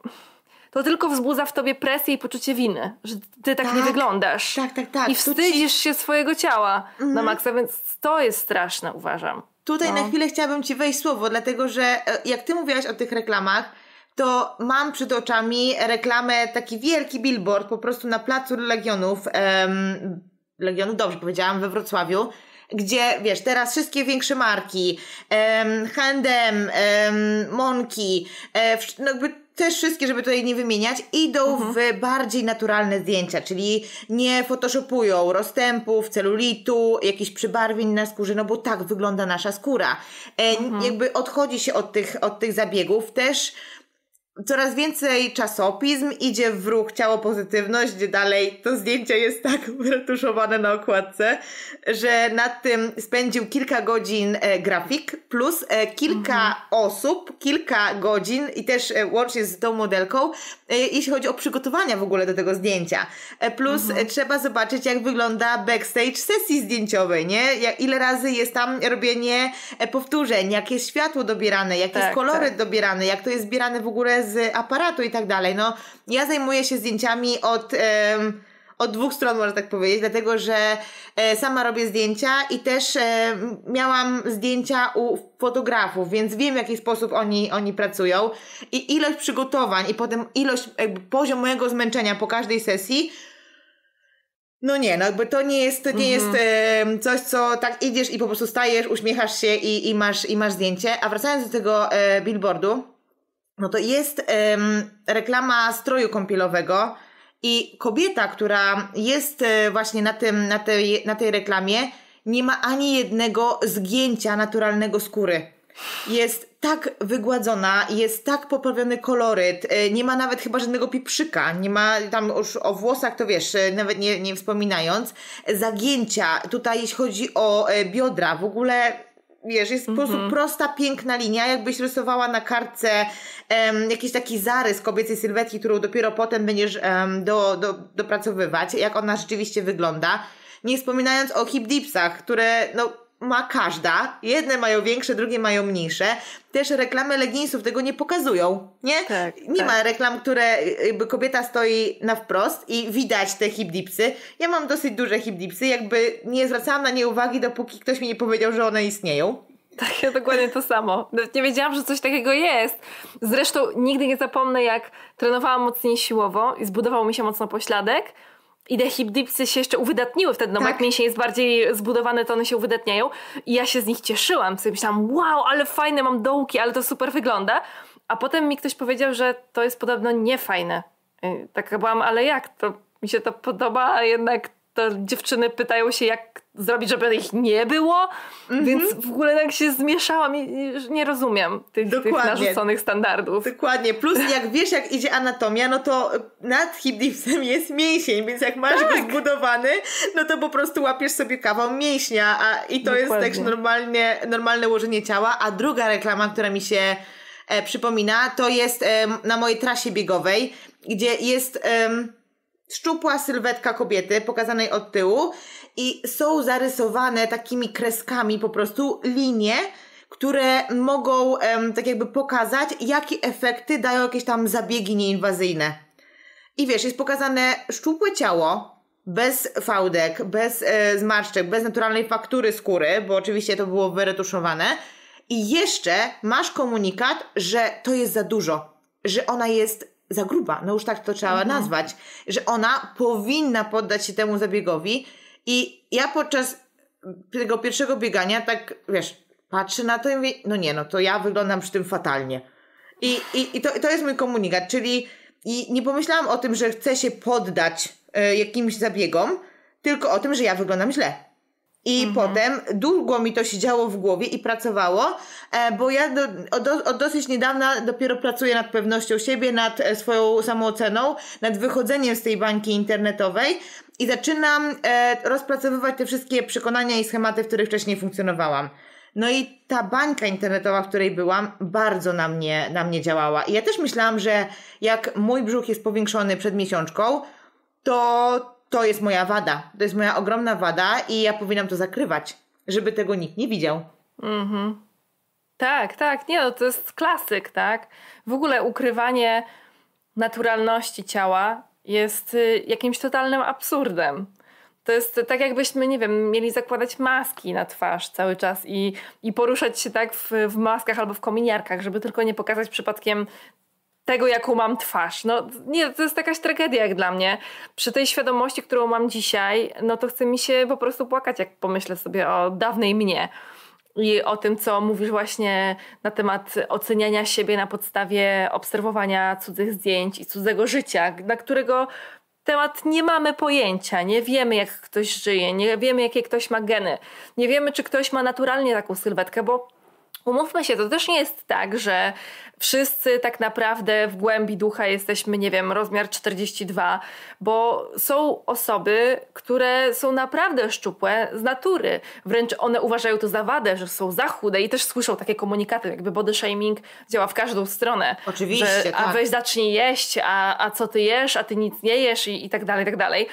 to tylko wzbudza w tobie presję i poczucie winy, że ty tak, tak nie wyglądasz. Tak, tak, tak. I wstydzisz się swojego ciała mm. na mhm. maksa, więc to jest straszne, uważam. Tutaj no. na chwilę chciałabym ci wejść słowo, dlatego że e, jak ty mówiłaś o tych reklamach, to mam przed oczami reklamę, taki wielki billboard po prostu na placu Legionów, em, Legionów, dobrze powiedziałam, we Wrocławiu, gdzie wiesz, teraz wszystkie większe marki, H&M, Monki, e, no jakby też wszystkie, żeby tutaj nie wymieniać, idą mhm. w bardziej naturalne zdjęcia, czyli nie photoshopują rozstępów, celulitu, jakichś przybarwień na skórze, no bo tak wygląda nasza skóra. E, mhm. Jakby odchodzi się od tych, od tych zabiegów, też coraz więcej czasopism idzie w ruch ciało pozytywność, gdzie dalej to zdjęcie jest tak wyretuszowane na okładce, że nad tym spędził kilka godzin e, grafik, plus e, kilka mhm. osób, kilka godzin i też e, łącznie z tą modelką, e, jeśli chodzi o przygotowania w ogóle do tego zdjęcia. E, plus mhm. trzeba zobaczyć, jak wygląda backstage sesji zdjęciowej, nie? ile razy jest tam robienie e, powtórzeń, jakie jest światło dobierane, jakie tak, jest kolory tak. dobierane, jak to jest zbierane w ogóle z z aparatu i tak dalej. No, ja zajmuję się zdjęciami od. Um, od dwóch stron, można tak powiedzieć, dlatego że e, sama robię zdjęcia i też e, miałam zdjęcia u fotografów, więc wiem, w jaki sposób oni, oni pracują. I ilość przygotowań, i potem ilość, jakby poziom mojego zmęczenia po każdej sesji. No nie, no bo to nie jest, to nie jest mhm. coś, co tak idziesz i po prostu stajesz, uśmiechasz się i, i, masz, i masz zdjęcie. A wracając do tego e, billboardu, no to jest reklama stroju kąpielowego i kobieta, która jest e, właśnie na, tym, na, tej, na tej reklamie, nie ma ani jednego zgięcia naturalnego skóry. Jest tak wygładzona, jest tak poprawiony koloryt, e, nie ma nawet chyba żadnego pieprzyka, nie ma tam już o włosach, to wiesz, e, nawet nie, nie wspominając, zagięcia, tutaj jeśli chodzi o biodra, w ogóle wiesz, jest mm -hmm. po prostu mhm. prosta, piękna linia, jakbyś rysowała na kartce um, jakiś taki zarys kobiecej sylwetki, którą dopiero potem będziesz um, do, do, dopracowywać, jak ona rzeczywiście wygląda. Nie wspominając o hip dipsach, które no ma każda. Jedne mają większe, drugie mają mniejsze. Też reklamy leginsów tego nie pokazują, nie? Tak, nie tak. ma reklam, które y, jakby kobieta stoi na wprost i widać te hip dipsy. Ja mam dosyć duże hip dipsy, jakby nie zwracałam na nie uwagi, dopóki ktoś mi nie powiedział, że one istnieją. Tak, ja dokładnie to samo. Nawet nie wiedziałam, że coś takiego jest. Zresztą nigdy nie zapomnę, jak trenowałam mocniej siłowo i zbudował mi się mocno pośladek i te hip dipsy się jeszcze uwydatniły wtedy, no tak. bo jak tak. mięsień jest bardziej zbudowany, to one się uwydatniają i ja się z nich cieszyłam, sobie myślałam, wow, ale fajne, mam dołki, ale to super wygląda, a potem mi ktoś powiedział, że to jest podobno niefajne. Y, taka byłam, ale jak, to mi się to podoba, a jednak to dziewczyny pytają się, jak zrobić, żeby ich nie było, mm -hmm. więc w ogóle tak się zmieszałam i nie rozumiem tych, tych narzuconych standardów. Dokładnie, plus jak wiesz jak idzie anatomia, no to nad hipdipsem jest mięsień, więc jak masz tak. go zbudowany, no to po prostu łapiesz sobie kawał mięśnia a, i to tak, Dokładnie. jest też normalnie, normalne ułożenie ciała, a druga reklama, która mi się e, przypomina, to jest e, na mojej trasie biegowej, gdzie jest... E, szczupła sylwetka kobiety pokazanej od tyłu i są zarysowane takimi kreskami po prostu linie, które mogą tak jakby pokazać, jakie efekty dają jakieś tam zabiegi nieinwazyjne. I wiesz, jest pokazane szczupłe ciało, bez fałdek, bez e, zmarszczek, bez naturalnej faktury skóry, bo oczywiście to było wyretuszowane. I jeszcze masz komunikat, że to jest za dużo, że ona jest za gruba, no już tak to trzeba mhm. nazwać, że ona powinna poddać się temu zabiegowi, i ja podczas tego pierwszego biegania tak, wiesz, patrzę na to i mówię, no nie, no to ja wyglądam przy tym fatalnie. I, i, i to, to jest mój komunikat, czyli i nie pomyślałam o tym, że chcę się poddać y, jakimś zabiegom, tylko o tym, że ja wyglądam źle. I mhm. potem długo mi to siedziało w głowie i pracowało, e, bo ja do, od, od, dosyć niedawna dopiero pracuję nad pewnością siebie, nad e, swoją samooceną, nad wychodzeniem z tej bańki internetowej i zaczynam e, rozpracowywać te wszystkie przekonania i schematy, w których wcześniej funkcjonowałam. No i ta bańka internetowa, w której byłam, bardzo na mnie, na mnie działała. I ja też myślałam, że jak mój brzuch jest powiększony przed miesiączką, to to jest moja wada. To jest moja ogromna wada i ja powinnam to zakrywać, żeby tego nikt nie widział. Mhm. Tak, tak. Nie no, to jest klasyk, tak? W ogóle ukrywanie naturalności ciała jest y, jakimś totalnym absurdem. To jest tak, jakbyśmy, nie wiem, mieli zakładać maski na twarz cały czas i, i poruszać się tak w, w maskach albo w kominiarkach, żeby tylko nie pokazać przypadkiem tego, jaką mam twarz. No nie, to jest jakaś tragedia jak dla mnie. Przy tej świadomości, którą mam dzisiaj, no to chce mi się po prostu płakać, jak pomyślę sobie o dawnej mnie i o tym, co mówisz właśnie na temat oceniania siebie na podstawie obserwowania cudzych zdjęć i cudzego życia, na którego temat nie mamy pojęcia, nie wiemy jak ktoś żyje, nie wiemy jakie ktoś ma geny, nie wiemy czy ktoś ma naturalnie taką sylwetkę, bo Umówmy się, to też nie jest tak, że wszyscy tak naprawdę w głębi ducha jesteśmy, nie wiem, rozmiar 42, bo są osoby, które są naprawdę szczupłe z natury. Wręcz one uważają to za wadę, że są za chude i też słyszą takie komunikaty, jakby body shaming działa w każdą stronę. Oczywiście. Że, a tak. weź zacznij jeść, a, a co ty jesz, a ty nic nie jesz i, i tak dalej, i tak dalej.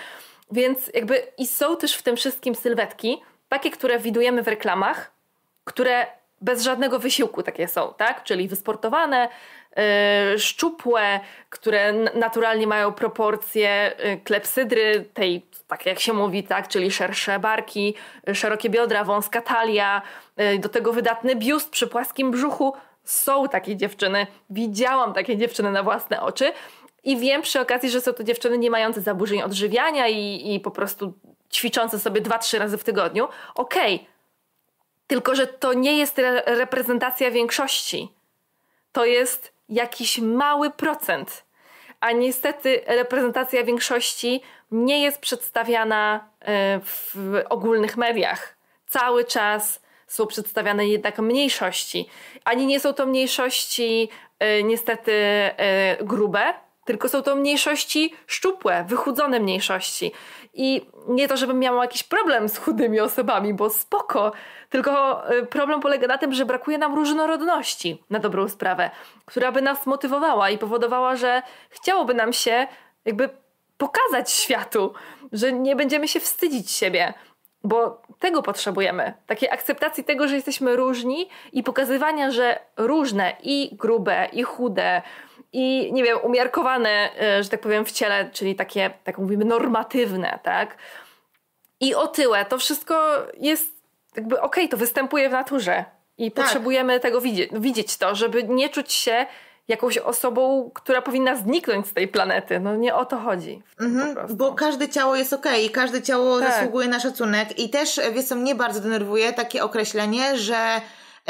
Więc jakby i są też w tym wszystkim sylwetki, takie, które widujemy w reklamach, które bez żadnego wysiłku takie są, tak? Czyli wysportowane, yy, szczupłe, które naturalnie mają proporcje yy, klepsydry, tej, tak jak się mówi, tak? Czyli szersze barki, yy, szerokie biodra, wąska talia, y, do tego wydatny biust przy płaskim brzuchu. Są takie dziewczyny, widziałam takie dziewczyny na własne oczy. I wiem przy okazji, że są to dziewczyny nie mające zaburzeń odżywiania i, i po prostu ćwiczące sobie 2-3 razy w tygodniu. Okej, okay tylko, że to nie jest re reprezentacja większości. To jest jakiś mały procent. A niestety reprezentacja większości nie jest przedstawiana e, w ogólnych mediach. Cały czas są przedstawiane jednak mniejszości. Ani nie są to mniejszości e, niestety e, grube, tylko są to mniejszości szczupłe, wychudzone mniejszości. I nie to, żebym miała jakiś problem z chudymi osobami, bo spoko, tylko y, problem polega na tym, że brakuje nam różnorodności na dobrą sprawę, która by nas motywowała i powodowała, że chciałoby nam się jakby pokazać światu, że nie będziemy się wstydzić siebie, bo tego potrzebujemy. Takiej akceptacji tego, że jesteśmy różni i pokazywania, że różne i grube, i chude, i nie wiem, umiarkowane, e, że tak powiem, w ciele, czyli takie, tak mówimy, normatywne, tak? I otyłe. To wszystko jest jakby okej, okay, to występuje w naturze i tak. potrzebujemy tego widzieć, widzieć to, żeby nie czuć się jakąś osobą, która powinna zniknąć z tej planety. No nie o to chodzi. Mhm, bo każde ciało jest okej okay, i każde ciało tak. zasługuje na szacunek. I też, e, wiesz co, mnie bardzo denerwuje takie określenie, że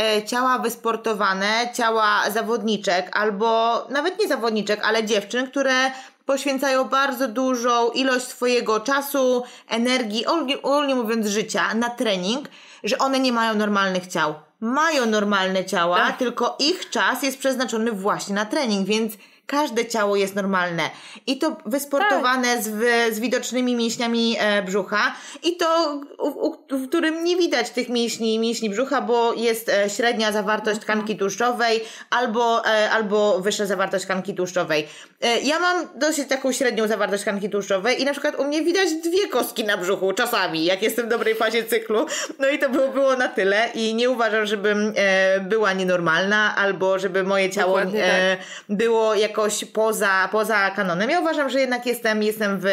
E, ciała wysportowane, ciała zawodniczek albo nawet nie zawodniczek, ale dziewczyn, które poświęcają bardzo dużą ilość swojego czasu, energii, ogólnie mówiąc życia na trening, że one nie mają normalnych ciał. Mają normalne ciała, tak. tylko ich czas jest przeznaczony właśnie na trening, więc każde ciało jest normalne. I to wysportowane tak. z, z, widocznymi mięśniami e, brzucha, i to, u, u, w którym nie widać tych mięśni, mięśni brzucha, bo jest e, średnia zawartość mhm. tkanki tłuszczowej albo, e, albo wyższa zawartość tkanki tłuszczowej. E, ja mam dosyć taką średnią zawartość tkanki tłuszczowej i na przykład u mnie widać dwie kostki na brzuchu czasami, jak jestem w dobrej fazie cyklu. No i to było, było na tyle i nie uważam, żebym e, była nienormalna albo żeby moje ciało e, tak. było jako jakoś poza, poza kanonem. Ja uważam, że jednak jestem, jestem w,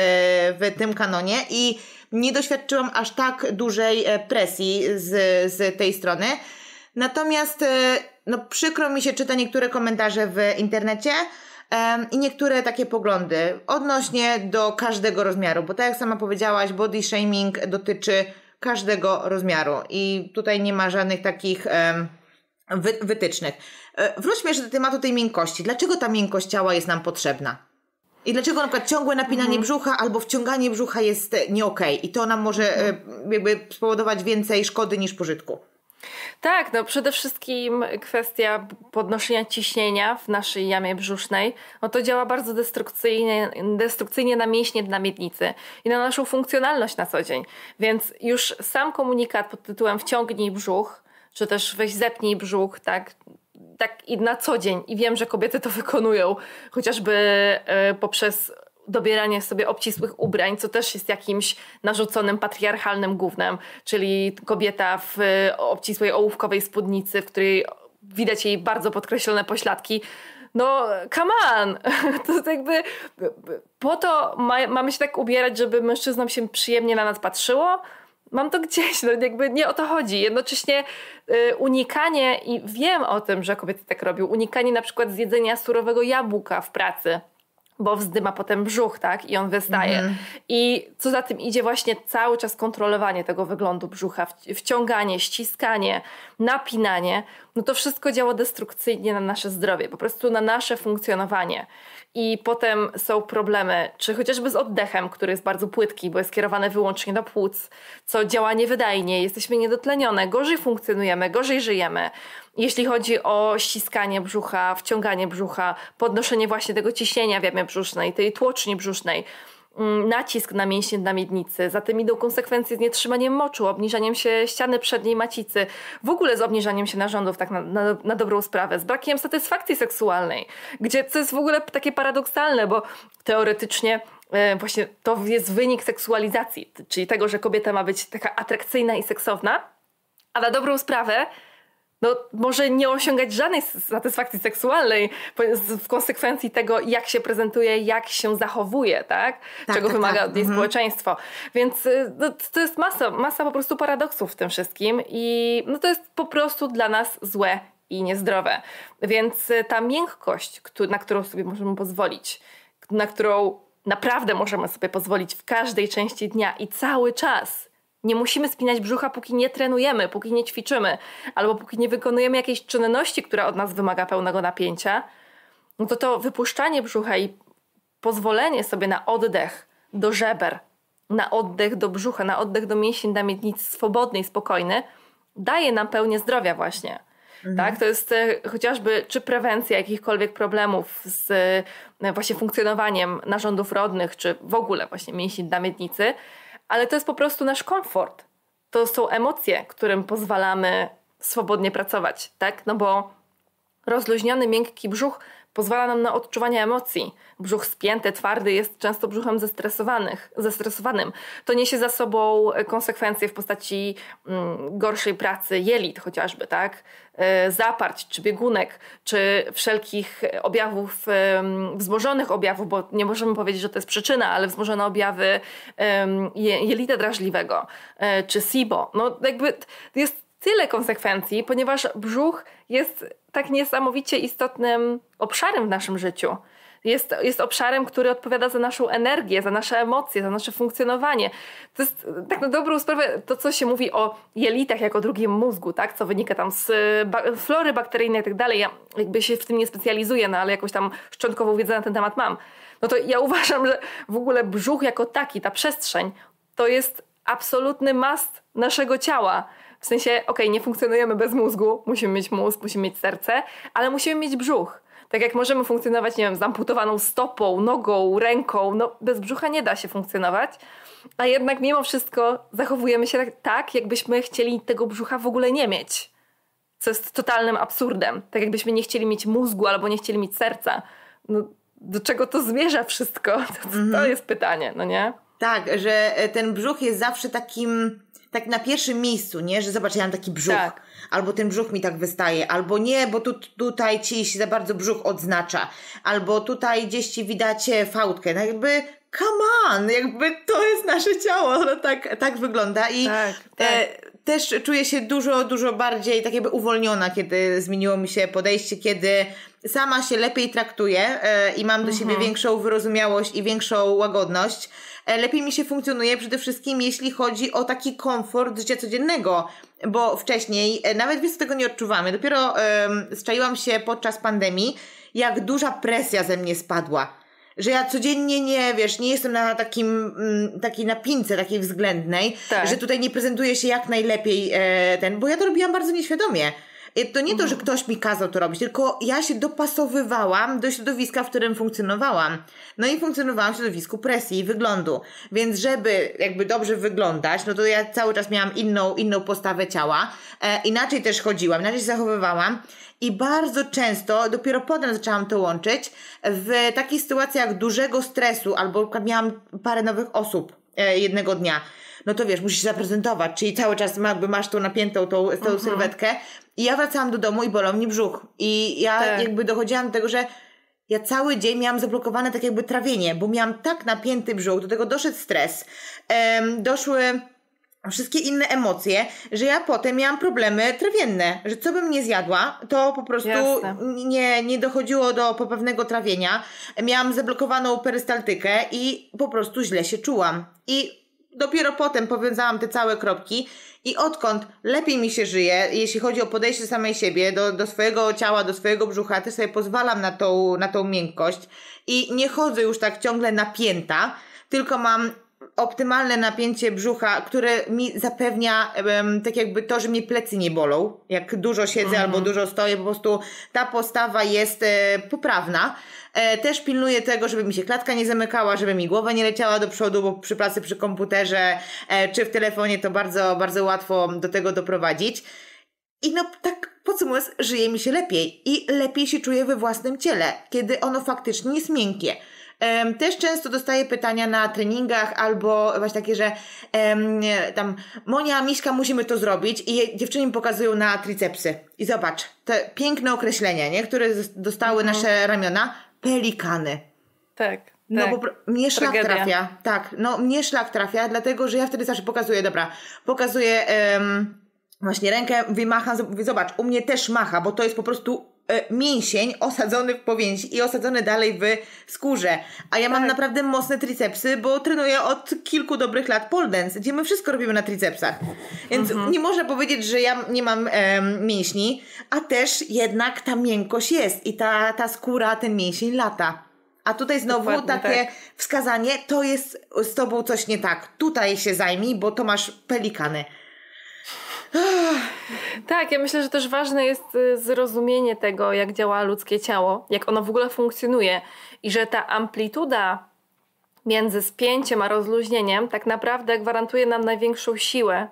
w tym kanonie i nie doświadczyłam aż tak dużej e, presji z, z tej strony. Natomiast e, no, przykro mi się czyta niektóre komentarze w internecie um, i niektóre takie poglądy odnośnie do każdego rozmiaru, bo tak jak sama powiedziałaś, body shaming dotyczy każdego rozmiaru i tutaj nie ma żadnych takich um, wy wytycznych. E, wróćmy jeszcze do tematu tej miękkości. Dlaczego ta miękkość ciała jest nam potrzebna? I dlaczego na przykład ciągłe napinanie mhm. brzucha albo wciąganie brzucha jest e, nie okay? i to nam może e, mhm. jakby spowodować więcej szkody niż pożytku? Tak, no przede wszystkim kwestia podnoszenia ciśnienia w naszej jamie brzusznej, no to działa bardzo destrukcyjnie, destrukcyjnie na mięśnie na miednicy i na naszą funkcjonalność na co dzień. Więc już sam komunikat pod tytułem wciągnij brzuch, czy też weź zepnij brzuch, tak, tak i na co dzień i wiem, że kobiety to wykonują, chociażby e, poprzez dobieranie sobie obcisłych ubrań, co też jest jakimś narzuconym patriarchalnym głównym, czyli kobieta w e, obcisłej ołówkowej spódnicy, w której widać jej bardzo podkreślone pośladki. No, come on! To jakby po to ma, mamy się tak ubierać, żeby mężczyznom się przyjemnie na nas patrzyło, mam to gdzieś, no jakby nie o to chodzi. Jednocześnie y, unikanie, i wiem o tym, że kobiety tak robią, unikanie na przykład zjedzenia surowego jabłka w pracy, bo wzdyma potem brzuch, tak? I on wystaje. Mm. I co za tym idzie, właśnie cały czas kontrolowanie tego wyglądu brzucha, wciąganie, ściskanie, napinanie, no to wszystko działa destrukcyjnie na nasze zdrowie, po prostu na nasze funkcjonowanie i potem są problemy, czy chociażby z oddechem, który jest bardzo płytki, bo jest skierowany wyłącznie do płuc, co działa niewydajnie, jesteśmy niedotlenione, gorzej funkcjonujemy, gorzej żyjemy. Jeśli chodzi o ściskanie brzucha, wciąganie brzucha, podnoszenie właśnie tego ciśnienia w jamie brzusznej, tej tłoczni brzusznej, Mm, nacisk na mięśnie na miednicy, za tym idą konsekwencje z nietrzymaniem moczu, obniżaniem się ściany przedniej macicy, w ogóle z obniżaniem się narządów tak na, na, na, dobrą sprawę, z brakiem satysfakcji seksualnej, gdzie co jest w ogóle takie paradoksalne, bo teoretycznie e, właśnie to jest wynik seksualizacji, czyli tego, że kobieta ma być taka atrakcyjna i seksowna, a na dobrą sprawę no, może nie osiągać żadnej satysfakcji seksualnej w konsekwencji tego, jak się prezentuje, jak się zachowuje, tak? tak Czego tak, tak. wymaga tak. od niej mhm. społeczeństwo. Więc y, no, to jest masa, masa po prostu paradoksów w tym wszystkim i no, to jest po prostu dla nas złe i niezdrowe. Więc y, ta miękkość, na którą sobie możemy pozwolić, na którą naprawdę możemy sobie pozwolić w każdej części dnia i cały czas – nie musimy spinać brzucha, póki nie trenujemy, póki nie ćwiczymy, albo póki nie wykonujemy jakiejś czynności, która od nas wymaga pełnego napięcia, no to to wypuszczanie brzucha i pozwolenie sobie na oddech do żeber, na oddech do brzucha, na oddech do mięśni na miednicy swobodny i spokojny, daje nam pełnię zdrowia właśnie. Mhm. Tak, to jest e, chociażby czy prewencja jakichkolwiek problemów z e, właśnie funkcjonowaniem narządów rodnych, czy w ogóle właśnie mięśni na miednicy, ale to jest po prostu nasz komfort. To są emocje, którym pozwalamy swobodnie pracować, tak? No bo rozluźniony, miękki brzuch Pozwala nam na odczuwanie emocji. Brzuch spięty, twardy jest często brzuchem zestresowanych, zestresowanym. To niesie za sobą konsekwencje w postaci mm, gorszej pracy jelit chociażby, tak? E, zaparć, czy biegunek, czy wszelkich objawów, wzmożonych objawów, bo nie możemy powiedzieć, że to jest przyczyna, ale wzmożone objawy jelita drażliwego, e, czy SIBO. No jakby jest tyle konsekwencji, ponieważ brzuch jest tak niesamowicie istotnym obszarem w naszym życiu. Jest, jest obszarem, który odpowiada za naszą energię, za nasze emocje, za nasze funkcjonowanie. To jest tak na dobrą sprawę to, co się mówi o jelitach jako drugim mózgu, tak? co wynika tam z ba flory bakteryjnej i tak dalej. Ja jakby się w tym nie specjalizuję, no, ale jakąś tam szczątkową wiedzę na ten temat mam. No to ja uważam, że w ogóle brzuch jako taki, ta przestrzeń, to jest absolutny mast naszego ciała w sensie, okej, okay, nie funkcjonujemy bez mózgu, musimy mieć mózg, musimy mieć serce, ale musimy mieć brzuch. Tak jak możemy funkcjonować, nie wiem, z amputowaną stopą, nogą, ręką, no bez brzucha nie da się funkcjonować. A jednak mimo wszystko zachowujemy się tak, tak jakbyśmy chcieli tego brzucha w ogóle nie mieć. Co jest totalnym absurdem. Tak jakbyśmy nie chcieli mieć mózgu albo nie chcieli mieć serca. No, do czego to zmierza wszystko? To, to, to mhm. jest pytanie, no nie? Tak, że e, ten brzuch jest zawsze takim tak na pierwszym miejscu, nie? Że zobacz, ja mam taki brzuch. Tak. Albo ten brzuch mi tak wystaje, albo nie, bo tu, tutaj ci się za bardzo brzuch odznacza, albo tutaj gdzieś ci widać e, fałdkę. No jakby come on, jakby to jest nasze ciało, no tak, tak wygląda i tak, e, tak. E, też czuję się dużo, dużo bardziej tak jakby uwolniona, kiedy zmieniło mi się podejście, kiedy sama się lepiej traktuję e, i mam do mhm. siebie większą wyrozumiałość i większą łagodność. E, lepiej mi się funkcjonuje przede wszystkim, jeśli chodzi o taki komfort życia codziennego, bo wcześniej e, nawet wiesz, tego nie odczuwamy. Dopiero um, strzaiłam się podczas pandemii, jak duża presja ze mnie spadła że ja codziennie nie, wiesz, nie jestem na takim, mm, takiej napince takiej względnej, tak. że tutaj nie prezentuję się jak najlepiej e, ten, bo ja to robiłam bardzo nieświadomie. Y, to nie to, że mhm. ktoś mi kazał to robić, tylko ja się dopasowywałam do środowiska, w którym funkcjonowałam. No i funkcjonowałam w środowisku presji i wyglądu. Więc żeby jakby dobrze wyglądać, no to ja cały czas miałam inną, inną postawę ciała. E, inaczej też chodziłam, inaczej się zachowywałam. I bardzo często, dopiero potem zaczęłam to łączyć, w takich sytuacjach dużego stresu albo miałam parę nowych osób e, jednego dnia no to wiesz, musisz się zaprezentować, czyli cały czas jakby masz tą napiętą tą, tą mhm. sylwetkę. I ja wracałam do domu i bolał mi brzuch. I ja tak. jakby dochodziłam do tego, że ja cały dzień miałam zablokowane tak jakby trawienie, bo miałam tak napięty brzuch, do tego doszedł stres, um, doszły wszystkie inne emocje, że ja potem miałam problemy trawienne, że co bym nie zjadła, to po prostu nie, nie dochodziło do pewnego trawienia. Miałam zablokowaną perystaltykę i po prostu źle się czułam. I dopiero potem powiązałam te całe kropki i odkąd lepiej mi się żyje, jeśli chodzi o podejście samej siebie, do, do swojego ciała, do swojego brzucha, to sobie pozwalam na tą, na tą miękkość i nie chodzę już tak ciągle napięta, tylko mam optymalne napięcie brzucha, które mi zapewnia um, tak jakby to, że mnie plecy nie bolą, jak dużo siedzę mhm. albo dużo stoję, po prostu ta postawa jest e, poprawna. E, też pilnuję tego, żeby mi się klatka nie zamykała, żeby mi głowa nie leciała do przodu, bo przy pracy przy komputerze e, czy w telefonie to bardzo, bardzo łatwo do tego doprowadzić. I no tak podsumowując, żyje mi się lepiej i lepiej się czuję we własnym ciele, kiedy ono faktycznie jest miękkie. Też często dostaję pytania na treningach albo właśnie takie, że tam Monia, Miśka, musimy to zrobić i dziewczyny mi pokazują na tricepsy. I zobacz, te piękne określenia, nie? które dostały mhm. nasze ramiona, pelikany. Tak. No tak. bo mnie szlak Tragedia. trafia. Tak, no mnie szlak trafia, dlatego że ja wtedy zawsze pokazuję, dobra, pokazuję um, właśnie rękę, wymacham, zobacz, u mnie też macha, bo to jest po prostu E, mięsień osadzony w powięzi i osadzony dalej w skórze. A ja mam tak. naprawdę mocne tricepsy, bo trenuję od kilku dobrych lat pole dance, gdzie my wszystko robimy na tricepsach. Więc mhm. nie można powiedzieć, że ja nie mam em, mięśni, a też jednak ta miękkość jest i ta, ta skóra, ten mięsień lata. A tutaj znowu Dokładnie, tak. takie tak. wskazanie, to jest z tobą coś nie tak. Tutaj się zajmij, bo to masz pelikany tak, ja myślę, że też ważne jest y, zrozumienie tego, jak działa ludzkie ciało, jak ono w ogóle funkcjonuje i że ta amplituda między spięciem a rozluźnieniem tak naprawdę gwarantuje nam największą siłę,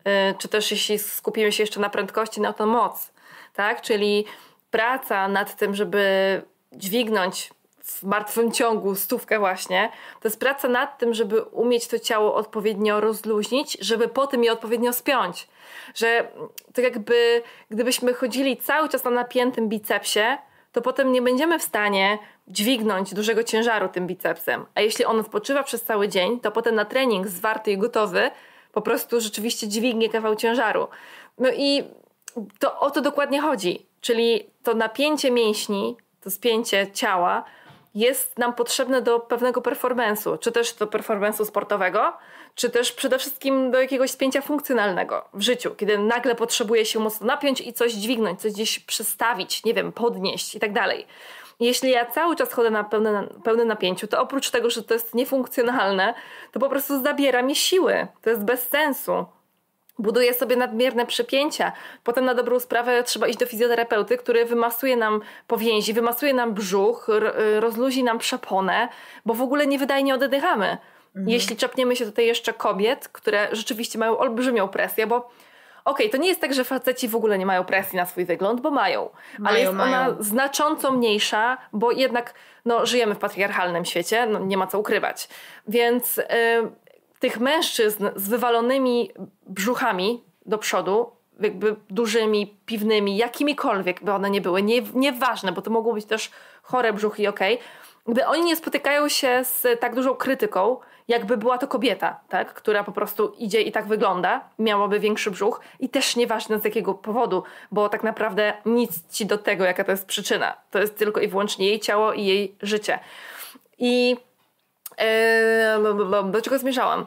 y, czy też jeśli skupimy się jeszcze na prędkości, na to moc, tak? Czyli praca nad tym, żeby dźwignąć w martwym ciągu stówkę właśnie, to jest praca nad tym, żeby umieć to ciało odpowiednio rozluźnić, żeby potem je odpowiednio spiąć że tak jakby gdybyśmy chodzili cały czas na napiętym bicepsie, to potem nie będziemy w stanie dźwignąć dużego ciężaru tym bicepsem. A jeśli on odpoczywa przez cały dzień, to potem na trening zwarty i gotowy po prostu rzeczywiście dźwignie kawał ciężaru. No i to o to dokładnie chodzi. Czyli to napięcie mięśni, to spięcie ciała jest nam potrzebne do pewnego performance'u, czy też do performance'u sportowego, czy też przede wszystkim do jakiegoś spięcia funkcjonalnego w życiu, kiedy nagle potrzebuje się mocno napiąć i coś dźwignąć, coś gdzieś przystawić, nie wiem, podnieść i tak dalej. Jeśli ja cały czas chodzę na pełne, pełne napięciu, to oprócz tego, że to jest niefunkcjonalne, to po prostu zabiera mi siły. To jest bez sensu. Buduje sobie nadmierne przepięcia. Potem na dobrą sprawę trzeba iść do fizjoterapeuty, który wymasuje nam powięzi, wymasuje nam brzuch, y, rozluzi nam przeponę, bo w ogóle nie wydajnie oddychamy. Mhm. Jeśli czepniemy się tutaj jeszcze kobiet, które rzeczywiście mają olbrzymią presję, bo okej, okay, to nie jest tak, że faceci w ogóle nie mają presji na swój wygląd, bo mają, mają ale jest mają. ona znacząco mniejsza, bo jednak no, żyjemy w patriarchalnym świecie, no, nie ma co ukrywać. Więc y, tych mężczyzn z wywalonymi brzuchami do przodu, jakby dużymi, piwnymi, jakimikolwiek by one nie były, nie, nieważne, bo to mogą być też chore brzuchy, okej. Okay, gdy oni nie spotykają się z tak dużą krytyką, jakby była to kobieta, tak? która po prostu idzie i tak wygląda, miałaby większy brzuch i też nieważne z jakiego powodu, bo tak naprawdę nic ci do tego, jaka to jest przyczyna. To jest tylko i wyłącznie jej ciało i jej życie. I yy, do czego zmierzałam?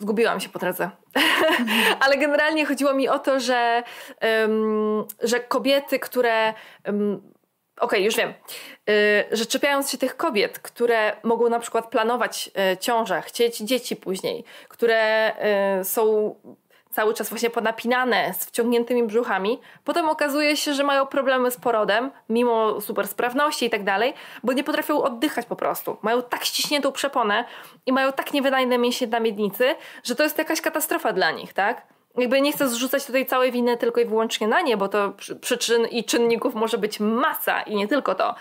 Zgubiłam się po drodze. Ale generalnie chodziło mi o to, że, że kobiety, które. Okej, okay, już wiem. Y, że czepiając się tych kobiet, które mogą na przykład planować y, ciążę, chcieć dzieci później, które y, są cały czas właśnie ponapinane z wciągniętymi brzuchami, potem okazuje się, że mają problemy z porodem, mimo super sprawności i tak dalej, bo nie potrafią oddychać po prostu. Mają tak ściśniętą przeponę i mają tak niewydajne mięśnie na miednicy, że to jest jakaś katastrofa dla nich, tak? jakby nie chcę zrzucać tutaj całej winy tylko i wyłącznie na nie, bo to przyczyn i czynników może być masa i nie tylko to,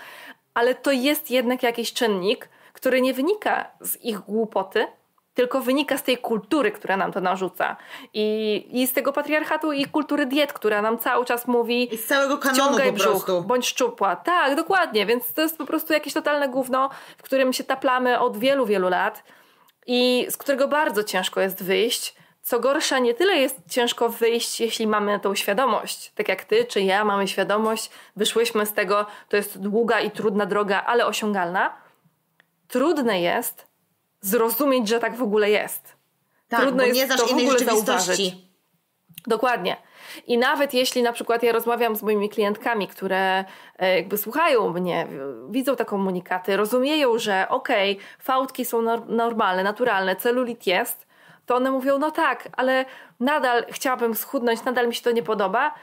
ale to jest jednak jakiś czynnik, który nie wynika z ich głupoty, tylko wynika z tej kultury, która nam to narzuca. I, I z tego patriarchatu i kultury diet, która nam cały czas mówi. I z całego kanonu po brzuch, prostu. Bądź szczupła. Tak, dokładnie. Więc to jest po prostu jakieś totalne gówno, w którym się taplamy od wielu, wielu lat i z którego bardzo ciężko jest wyjść. Co gorsza, nie tyle jest ciężko wyjść, jeśli mamy tą świadomość. Tak jak ty czy ja mamy świadomość, wyszłyśmy z tego, to jest długa i trudna droga, ale osiągalna. Trudne jest zrozumieć, że tak w ogóle jest. Tak, Trudno bo nie jest znasz to w ogóle zauważyć. Dokładnie. I nawet jeśli na przykład ja rozmawiam z moimi klientkami, które e, jakby słuchają mnie, widzą te komunikaty, rozumieją, że okej, okay, fałdki są normalne, naturalne, celulit jest, to one mówią, no tak, ale nadal chciałabym schudnąć, nadal mi się to nie podoba,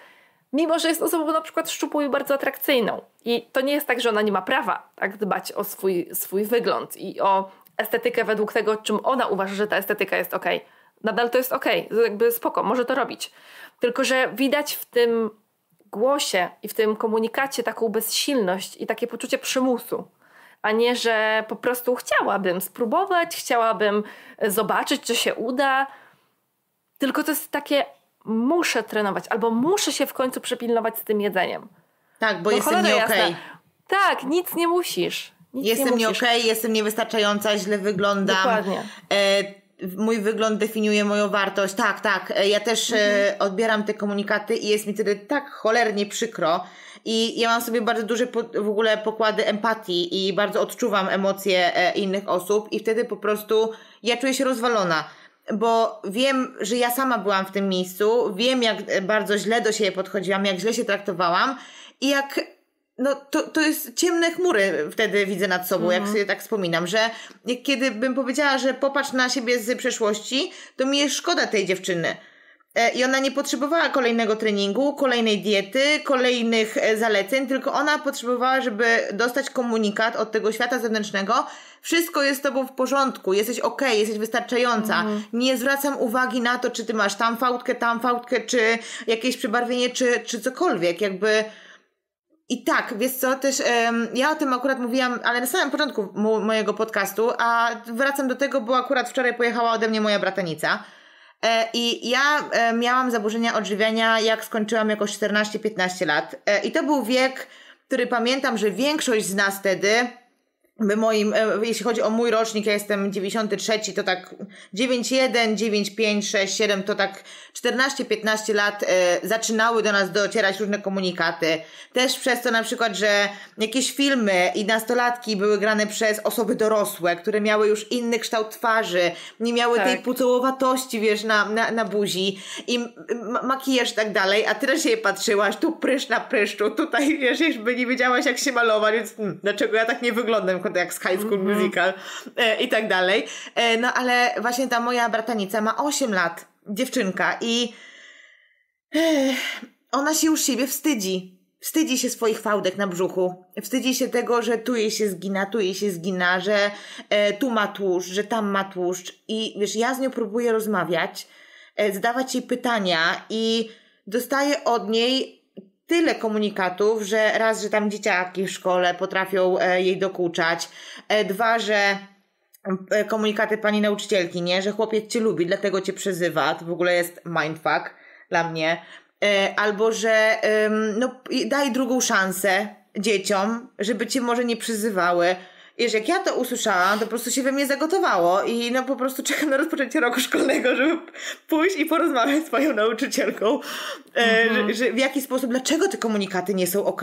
mimo że jest osobą na przykład szczupłą i bardzo atrakcyjną. I to nie jest tak, że ona nie ma prawa tak dbać o swój, swój wygląd i o estetykę według tego, czym ona uważa, że ta estetyka jest ok. Nadal to jest ok, jakby spoko, może to robić. Tylko, że widać w tym głosie i w tym komunikacie taką bezsilność i takie poczucie przymusu a nie, że po prostu chciałabym spróbować, chciałabym e, zobaczyć, czy się uda. Tylko to jest takie, muszę trenować, albo muszę się w końcu przepilnować z tym jedzeniem. Tak, bo, bo jestem nie Okay. Tak, nic nie musisz. Nic jestem nie, nie okej, okay, jestem niewystarczająca, źle wyglądam. Dokładnie. E mój wygląd definiuje moją wartość. Tak, tak. E, ja też e, mhm. e, odbieram te komunikaty i jest mi wtedy tak cholernie przykro, i ja mam sobie bardzo duże po, w ogóle pokłady empatii i bardzo odczuwam emocje e, innych osób i wtedy po prostu ja czuję się rozwalona bo wiem, że ja sama byłam w tym miejscu, wiem, jak e, bardzo źle do siebie podchodziłam, jak źle się traktowałam i jak. No, to, to jest ciemne chmury wtedy widzę nad sobą, mhm. jak sobie tak wspominam, że kiedy bym powiedziała, że popatrz na siebie z przeszłości, to mi jest szkoda tej dziewczyny E, I ona nie potrzebowała kolejnego treningu, kolejnej diety, kolejnych e, zaleceń, tylko ona potrzebowała, żeby dostać komunikat od tego świata zewnętrznego. Wszystko jest z tobą w porządku, jesteś ok, jesteś wystarczająca. Mhm. Nie zwracam uwagi na to, czy ty masz tam fałdkę, tam fałdkę, czy jakieś przebarwienie, czy, czy cokolwiek. Jakby i tak, wiesz co, też um, ja o tym akurat mówiłam, ale na samym początku mojego podcastu, a wracam do tego, bo akurat wczoraj pojechała ode mnie moja bratanica. E, I ja e, miałam zaburzenia odżywiania, jak skończyłam jakoś 14-15 lat. E, I to był wiek, który pamiętam, że większość z nas wtedy by moim, e, jeśli chodzi o mój rocznik, ja jestem 93, to tak 91, 95, 7, to tak 14-15 lat e, zaczynały do nas docierać różne komunikaty. Też przez to na przykład, że jakieś filmy i nastolatki były grane przez osoby dorosłe, które miały już inny kształt twarzy, nie miały tak. tej pucołowatości, wiesz, na, na, na buzi i makijaż i tak dalej, a ty się patrzyłaś, tu prysz na pryszczu, tutaj wiesz, by nie wiedziałaś jak się malować, więc hmm, dlaczego ja tak nie wyglądam jak z High School mm -hmm. Musical e, i tak dalej. E, no ale właśnie ta moja bratanica ma 8 lat, dziewczynka i e, ona się już siebie wstydzi. Wstydzi się swoich fałdek na brzuchu. Wstydzi się tego, że tu jej się zgina, tu jej się zgina, że e, tu ma tłuszcz, że tam ma tłuszcz. I wiesz, ja z nią próbuję rozmawiać, e, zadawać jej pytania i dostaję od niej tyle komunikatów, że raz, że tam dzieciaki w szkole potrafią e, jej dokuczać, e, dwa, że e, komunikaty pani nauczycielki, nie? Że chłopiec cię lubi, dlatego cię przezywa. To w ogóle jest mindfuck dla mnie. Albo, że no, daj drugą szansę dzieciom, żeby cię może nie przyzywały Wiesz, jak ja to usłyszałam, to po prostu się we mnie zagotowało i no po prostu czekam na rozpoczęcie roku szkolnego, żeby pójść i porozmawiać z moją nauczycielką, e, mhm. że, że w jaki sposób, dlaczego te komunikaty nie są ok?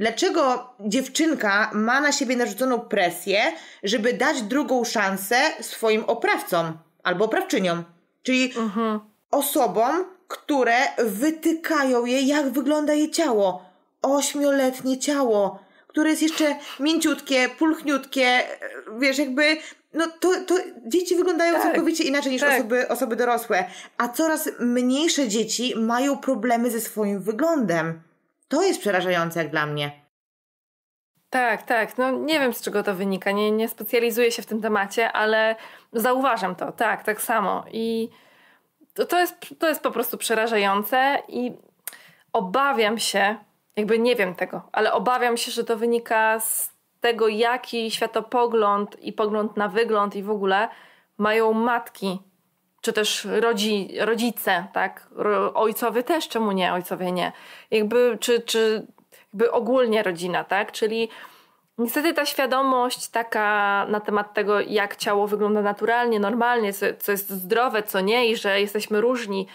Dlaczego dziewczynka ma na siebie narzuconą presję, żeby dać drugą szansę swoim oprawcom albo oprawczyniom, czyli mhm. osobom, które wytykają je, jak wygląda jej ciało. Ośmioletnie ciało które jest jeszcze mięciutkie, pulchniutkie, e, wiesz, jakby no to, to dzieci wyglądają tak, całkowicie inaczej niż tak. osoby, osoby dorosłe, a coraz mniejsze dzieci mają problemy ze swoim wyglądem. To jest przerażające jak dla mnie. Tak, tak. No nie wiem z czego to wynika. Nie, nie specjalizuję się w tym temacie, ale zauważam to. Tak, tak samo. I to, to, jest, to jest po prostu przerażające i obawiam się, jakby nie wiem tego, ale obawiam się, że to wynika z tego, jaki światopogląd i pogląd na wygląd i w ogóle mają matki, czy też rodzi, rodzice, tak? ojcowie też, czemu nie, ojcowie nie. Jakby, czy, czy jakby ogólnie rodzina, tak? Czyli niestety ta świadomość taka na temat tego, jak ciało wygląda naturalnie, normalnie, co, co jest zdrowe, co nie i że jesteśmy różni,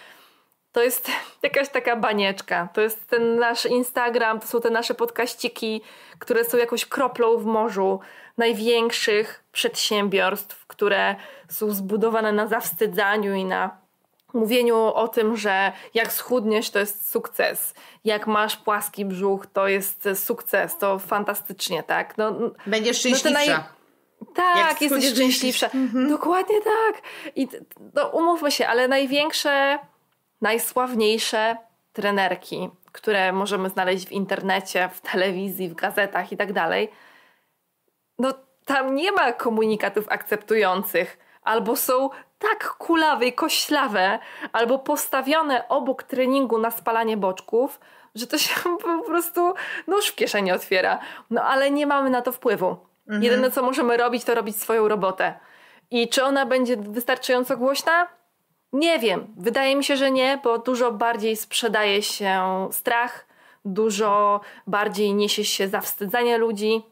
to jest jakaś taka banieczka. To jest ten nasz Instagram, to są te nasze podkaściki, które są jakąś kroplą w morzu największych przedsiębiorstw, które są zbudowane na zawstydzaniu i na mówieniu o tym, że jak schudniesz to jest sukces, jak masz płaski brzuch to jest sukces, to fantastycznie, tak? No, no tak, Będziesz szczęśliwsza. No tak, jesteś szczęśliwsza. Mhm. Dokładnie tak. I no, umówmy się, ale największe najsławniejsze trenerki, które możemy znaleźć w internecie, w telewizji, w gazetach i tak dalej, no tam nie ma komunikatów akceptujących, albo są tak kulawe i koślawe, albo postawione obok treningu na spalanie boczków, że to się po prostu nóż w kieszeni otwiera. No ale nie mamy na to wpływu. Mhm. Jedyne co możemy robić, to robić swoją robotę. I czy ona będzie wystarczająco głośna? Nie wiem, wydaje mi się, że nie, bo dużo bardziej sprzedaje się strach, dużo bardziej niesie się zawstydzenie ludzi.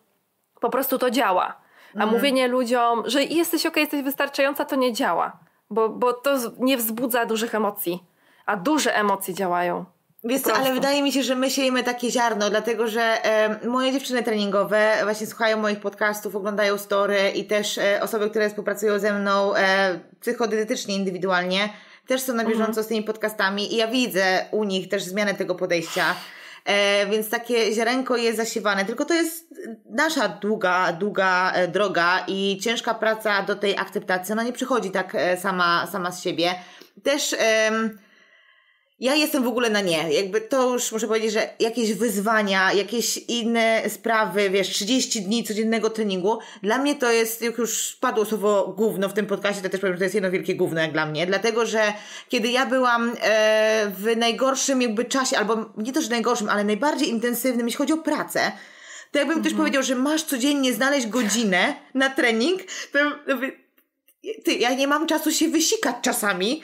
Po prostu to działa. A mm. mówienie ludziom, że jesteś ok, jesteś wystarczająca, to nie działa, bo, bo to nie wzbudza dużych emocji, a duże emocje działają. Wiesz co, ale wydaje mi się, że my siejemy takie ziarno, dlatego że e, moje dziewczyny treningowe właśnie słuchają moich podcastów, oglądają story i też e, osoby, które współpracują ze mną e, psychodietetycznie, indywidualnie, też są na mhm. bieżąco mhm. z tymi podcastami i ja widzę u nich też zmianę tego podejścia. E, więc takie ziarenko jest zasiewane, tylko to jest nasza długa, długa e, droga i ciężka praca do tej akceptacji. Ona nie przychodzi tak e, sama, sama z siebie. Też... E, ja jestem w ogóle na nie. Jakby to już muszę powiedzieć, że jakieś wyzwania, jakieś inne sprawy, wiesz, 30 dni codziennego treningu. Dla mnie to jest, jak już padło słowo gówno w tym podcastie, to też powiem, że to jest jedno wielkie gówno jak dla mnie. Dlatego, że kiedy ja byłam e, w najgorszym jakby czasie, albo nie też najgorszym, ale najbardziej intensywnym, jeśli chodzi o pracę, to jakbym mhm. ktoś powiedział, że masz codziennie znaleźć godzinę na trening, to ty, ja nie mam czasu się wysikać czasami,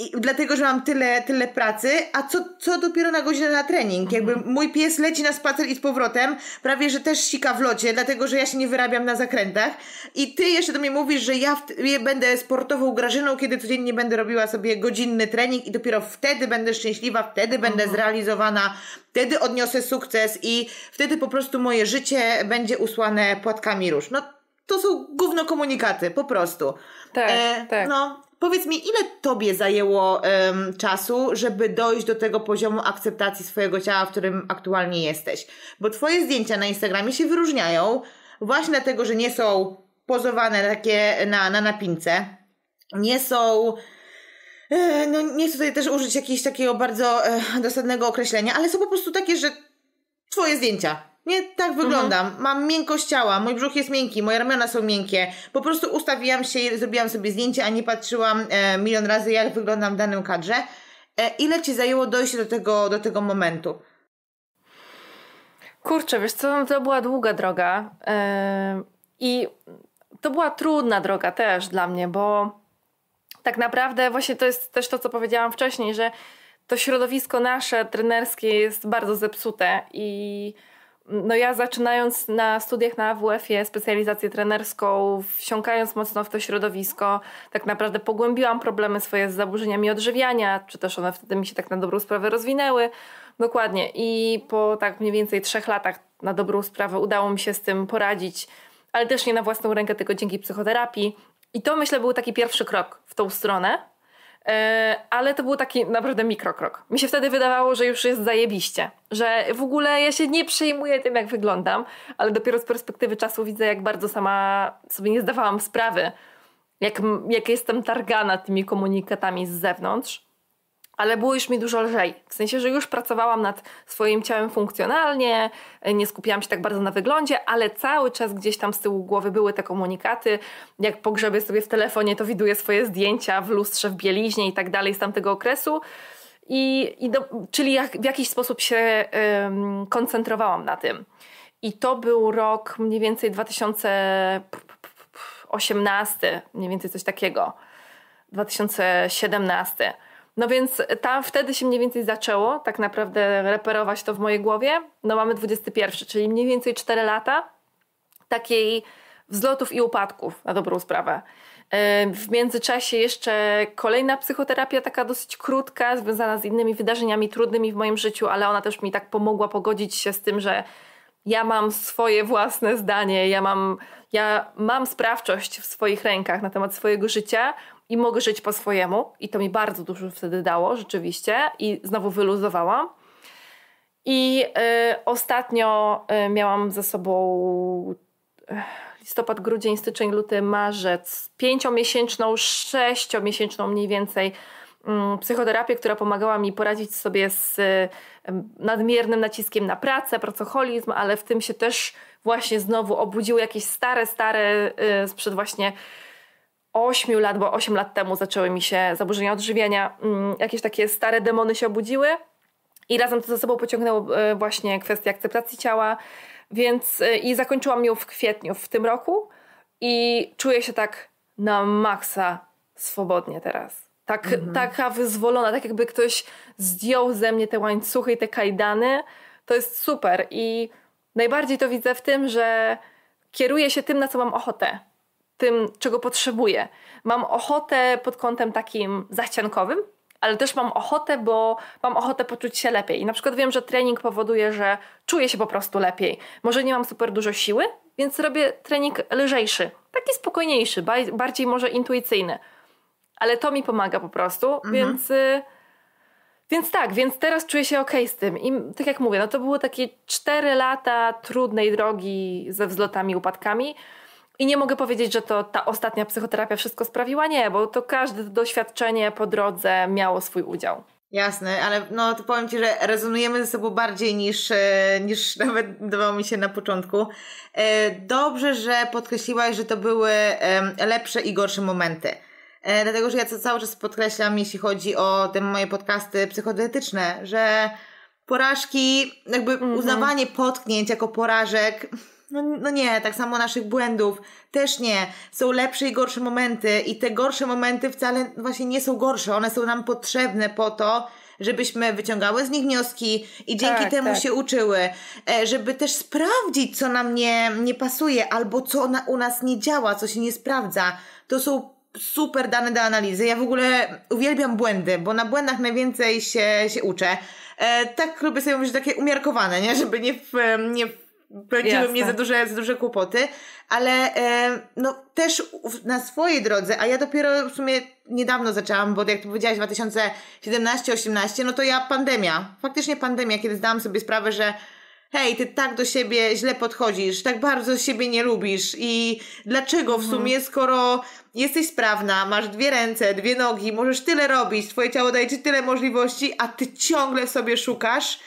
i dlatego, że mam tyle, tyle pracy, a co, co dopiero na godzinę na trening? Mhm. Jakby mój pies leci na spacer i z powrotem, prawie że też sika w locie, dlatego że ja się nie wyrabiam na zakrętach. I ty jeszcze do mnie mówisz, że ja będę sportową grażyną, kiedy codziennie będę robiła sobie godzinny trening i dopiero wtedy będę szczęśliwa, wtedy będę mhm. zrealizowana, wtedy odniosę sukces i wtedy po prostu moje życie będzie usłane płatkami róż. No to są gówno komunikaty, po prostu. Tak, e, tak. No, Powiedz mi, ile tobie zajęło um, czasu, żeby dojść do tego poziomu akceptacji swojego ciała, w którym aktualnie jesteś? Bo twoje zdjęcia na Instagramie się wyróżniają właśnie dlatego, że nie są pozowane takie na, na napince, nie są e, no nie chcę tutaj też użyć jakiegoś takiego bardzo e, dosadnego określenia, ale są po prostu takie, że twoje zdjęcia. Nie tak mhm. wyglądam. Mhm. Mam miękkość ciała, mój brzuch jest miękki, moje ramiona są miękkie. Po prostu ustawiłam się i zrobiłam sobie zdjęcie, a nie patrzyłam e, milion razy, jak wyglądam w danym kadrze. E, ile ci zajęło dojście do tego, do tego momentu? Kurczę, wiesz co, to była długa droga. E, I to była trudna droga też dla mnie, bo tak naprawdę właśnie to jest też to, co powiedziałam wcześniej, że to środowisko nasze trenerskie jest bardzo zepsute i no ja zaczynając na studiach na AWF-ie specjalizację trenerską, wsiąkając mocno w to środowisko, tak naprawdę pogłębiłam problemy swoje z zaburzeniami odżywiania, czy też one wtedy mi się tak na dobrą sprawę rozwinęły. Dokładnie. I po tak mniej więcej trzech latach na dobrą sprawę udało mi się z tym poradzić, ale też nie na własną rękę, tylko dzięki psychoterapii. I to myślę był taki pierwszy krok w tą stronę, E, ale to był taki naprawdę mikrokrok. Mi się wtedy wydawało, że już jest zajebiście, że w ogóle ja się nie przejmuję tym, jak wyglądam, ale dopiero z perspektywy czasu widzę, jak bardzo sama sobie nie zdawałam sprawy, jak, jak jestem targana tymi komunikatami z zewnątrz ale było już mi dużo lżej. W sensie, że już pracowałam nad swoim ciałem funkcjonalnie, nie skupiałam się tak bardzo na wyglądzie, ale cały czas gdzieś tam z tyłu głowy były te komunikaty. Jak pogrzebię sobie w telefonie, to widuję swoje zdjęcia w lustrze, w bieliźnie i tak dalej z tamtego okresu. I, i do, czyli jak, w jakiś sposób się ym, koncentrowałam na tym. I to był rok mniej więcej 2018, mniej więcej coś takiego. 2017. No więc tam wtedy się mniej więcej zaczęło tak naprawdę reperować to w mojej głowie. No mamy 21, czyli mniej więcej 4 lata takiej wzlotów i upadków na dobrą sprawę. W międzyczasie jeszcze kolejna psychoterapia, taka dosyć krótka, związana z innymi wydarzeniami trudnymi w moim życiu, ale ona też mi tak pomogła pogodzić się z tym, że ja mam swoje własne zdanie, ja mam, ja mam sprawczość w swoich rękach na temat swojego życia i mogę żyć po swojemu. I to mi bardzo dużo wtedy dało, rzeczywiście. I znowu wyluzowałam. I y, ostatnio y, miałam za sobą y, listopad, grudzień, styczeń, luty, marzec, pięciomiesięczną, sześciomiesięczną mniej więcej mm, psychoterapię, która pomagała mi poradzić sobie z y, nadmiernym naciskiem na pracę, pracocholizm ale w tym się też właśnie znowu obudziły jakieś stare, stare y, sprzed właśnie 8 lat, bo 8 lat temu zaczęły mi się zaburzenia odżywienia, mm, jakieś takie stare demony się obudziły i razem to ze sobą pociągnęło e, właśnie kwestię akceptacji ciała, więc e, i zakończyłam ją w kwietniu w tym roku i czuję się tak na maksa swobodnie teraz. Tak, mhm. Taka wyzwolona, tak jakby ktoś zdjął ze mnie te łańcuchy i te kajdany. To jest super i najbardziej to widzę w tym, że kieruję się tym, na co mam ochotę tym, czego potrzebuję. Mam ochotę pod kątem takim zachciankowym, ale też mam ochotę, bo mam ochotę poczuć się lepiej. I na przykład wiem, że trening powoduje, że czuję się po prostu lepiej. Może nie mam super dużo siły, więc robię trening lżejszy, taki spokojniejszy, bardziej może intuicyjny. Ale to mi pomaga po prostu, mhm. więc. Y, więc tak, więc teraz czuję się ok z tym. I tak jak mówię, no to były takie cztery lata trudnej drogi ze wzlotami, upadkami. I nie mogę powiedzieć, że to ta ostatnia psychoterapia wszystko sprawiła, nie, bo to każde doświadczenie po drodze miało swój udział. Jasne, ale no to powiem Ci, że rezonujemy ze sobą bardziej niż, e, niż nawet dawało mi się na początku. E, dobrze, że podkreśliłaś, że to były lepsze i gorsze momenty. E, dlatego, że ja to cały czas podkreślam, jeśli chodzi o te moje podcasty psychodetyczne, że porażki, jakby mhm. uznawanie potknięć jako porażek no, no nie, tak samo naszych błędów też nie. Są lepsze i gorsze momenty i te gorsze momenty wcale właśnie nie są gorsze. One są nam potrzebne po to, żebyśmy wyciągały z nich wnioski i dzięki tak, temu tak. się uczyły, e, żeby też sprawdzić, co nam nie, nie pasuje albo co na, u nas nie działa, co się nie sprawdza. To są super dane do analizy. Ja w ogóle uwielbiam błędy, bo na błędach najwięcej się, się uczę. E, tak lubię sobie mówić, takie umiarkowane, nie? Żeby nie w, nie w pędziły mnie za duże, za duże kłopoty, ale e, no, też na swojej drodze, a ja dopiero w sumie niedawno zaczęłam, bo jak to powiedziałaś 2017-18, no to ja pandemia, faktycznie pandemia, kiedy zdałam sobie sprawę, że hej, ty tak do siebie źle podchodzisz, tak bardzo siebie nie lubisz i dlaczego w sumie, mhm. skoro jesteś sprawna, masz dwie ręce, dwie nogi, możesz tyle robić, twoje ciało daje ci tyle możliwości, a ty ciągle sobie szukasz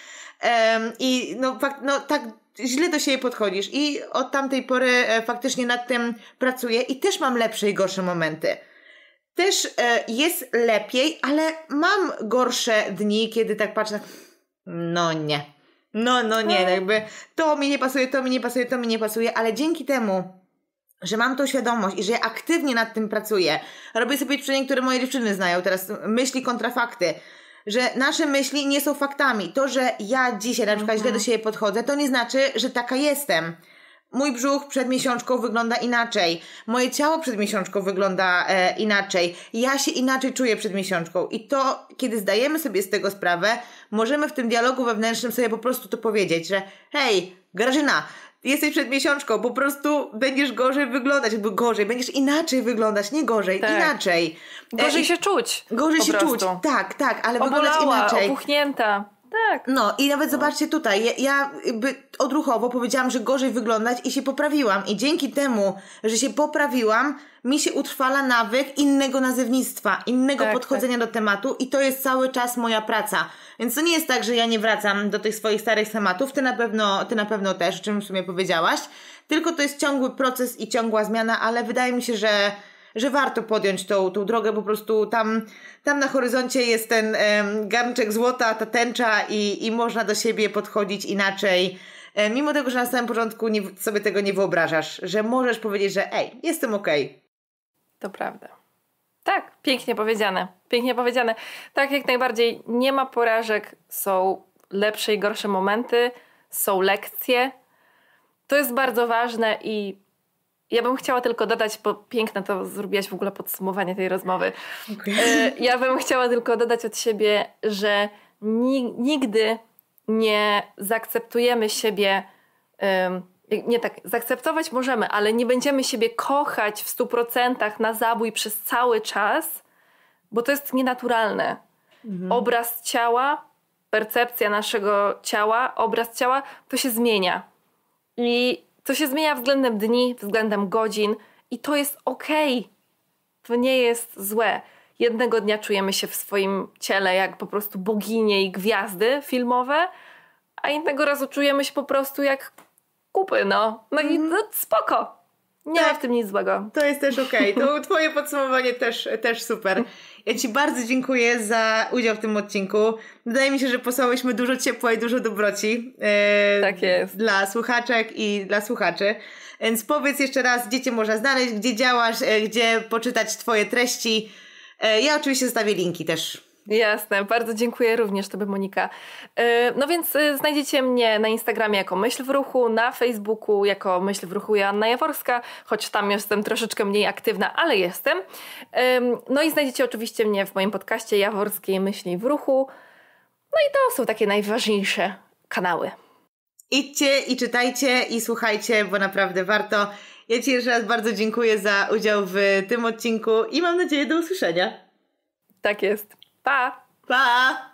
um, i no, fakt, no tak źle do siebie podchodzisz i od tamtej pory e, faktycznie nad tym pracuję i też mam lepsze i gorsze momenty. Też e, jest lepiej, ale mam gorsze dni, kiedy tak patrzę, no nie. No, no nie, no. jakby to mi nie pasuje, to mi nie pasuje, to mi nie pasuje, ale dzięki temu, że mam tą świadomość i że ja aktywnie nad tym pracuję, robię sobie ćwiczenie, które moje dziewczyny znają teraz, myśli kontrafakty, że nasze myśli nie są faktami. To, że ja dzisiaj na przykład mhm. źle do mhm. siebie podchodzę, to nie znaczy, że taka jestem. Mój brzuch przed miesiączką wygląda inaczej, moje ciało przed miesiączką wygląda e, inaczej, ja się inaczej czuję przed miesiączką. I to, kiedy zdajemy sobie z tego sprawę, możemy w tym dialogu wewnętrznym sobie po prostu to powiedzieć, że hej, Grażyna, jesteś przed miesiączką, po prostu będziesz gorzej wyglądać, jakby gorzej, będziesz inaczej wyglądać, nie gorzej, tak. inaczej. E, gorzej e, się czuć. Gorzej się prostu. czuć, tak, tak, ale Obolała, wyglądać inaczej. opuchnięta. Tak. No i nawet no. zobaczcie tutaj, ja, ja odruchowo powiedziałam, że gorzej wyglądać i się poprawiłam. I dzięki temu, że się poprawiłam, mi się utrwala nawyk innego nazewnictwa, innego tak, podchodzenia tak. do tematu i to jest cały czas moja praca. Więc to nie jest tak, że ja nie wracam do tych swoich starych tematów, ty na pewno, ty na pewno też, o czym w sumie powiedziałaś, tylko to jest ciągły proces i ciągła zmiana, ale wydaje mi się, że że warto podjąć tą, tą drogę, po prostu tam, tam na horyzoncie jest ten garnczek złota, ta tęcza i, i można do siebie podchodzić inaczej. E, mimo tego, że na samym początku nie, sobie tego nie wyobrażasz, że możesz powiedzieć, że ej, jestem okej. Okay. To prawda. Tak, pięknie powiedziane. Pięknie powiedziane. Tak, jak najbardziej nie ma porażek, są lepsze i gorsze momenty, są lekcje. To jest bardzo ważne i ja bym chciała tylko dodać, bo piękne to zrobiłaś w ogóle podsumowanie tej rozmowy. Okay. E, ja bym chciała tylko dodać od siebie, że nigdy nie zaakceptujemy siebie. Nie tak, zaakceptować możemy, ale nie będziemy siebie kochać w 100% na zabój przez cały czas, bo to jest nienaturalne. Mhm. Obraz ciała, percepcja naszego ciała, obraz ciała, to się zmienia. I to się zmienia względem dni, względem godzin i to jest okej. Okay. To nie jest złe. Jednego dnia czujemy się w swoim ciele jak po prostu boginie i gwiazdy filmowe, a innego razu czujemy się po prostu jak kupy, no. No i mhm. no, spoko, nie ma tak. w tym nic złego. To jest też okej. Okay. To twoje podsumowanie też, też super. Ja Ci bardzo dziękuję za udział w tym odcinku. Wydaje mi się, że posłałyśmy dużo ciepła i dużo dobroci. E, tak jest. Dla słuchaczek i dla słuchaczy. Więc powiedz jeszcze raz, gdzie Cię można znaleźć, gdzie działasz, e, gdzie poczytać Twoje treści. E, ja oczywiście zostawię linki też. Jasne, bardzo dziękuję również Tobie Monika. Y, no więc y, znajdziecie mnie na Instagramie jako Myśl w Ruchu, na Facebooku jako Myśl w Ruchu Joanna Jaworska, choć tam jestem troszeczkę mniej aktywna, ale jestem. No i znajdziecie oczywiście mnie w moim podcaście Jaworskiej Myśli w Ruchu. No i to są takie najważniejsze kanały. Idźcie i czytajcie i słuchajcie, bo naprawdę warto. Ja Ci jeszcze raz bardzo dziękuję za udział w tym odcinku i mam nadzieję do usłyszenia. Tak jest. Bye. Bye.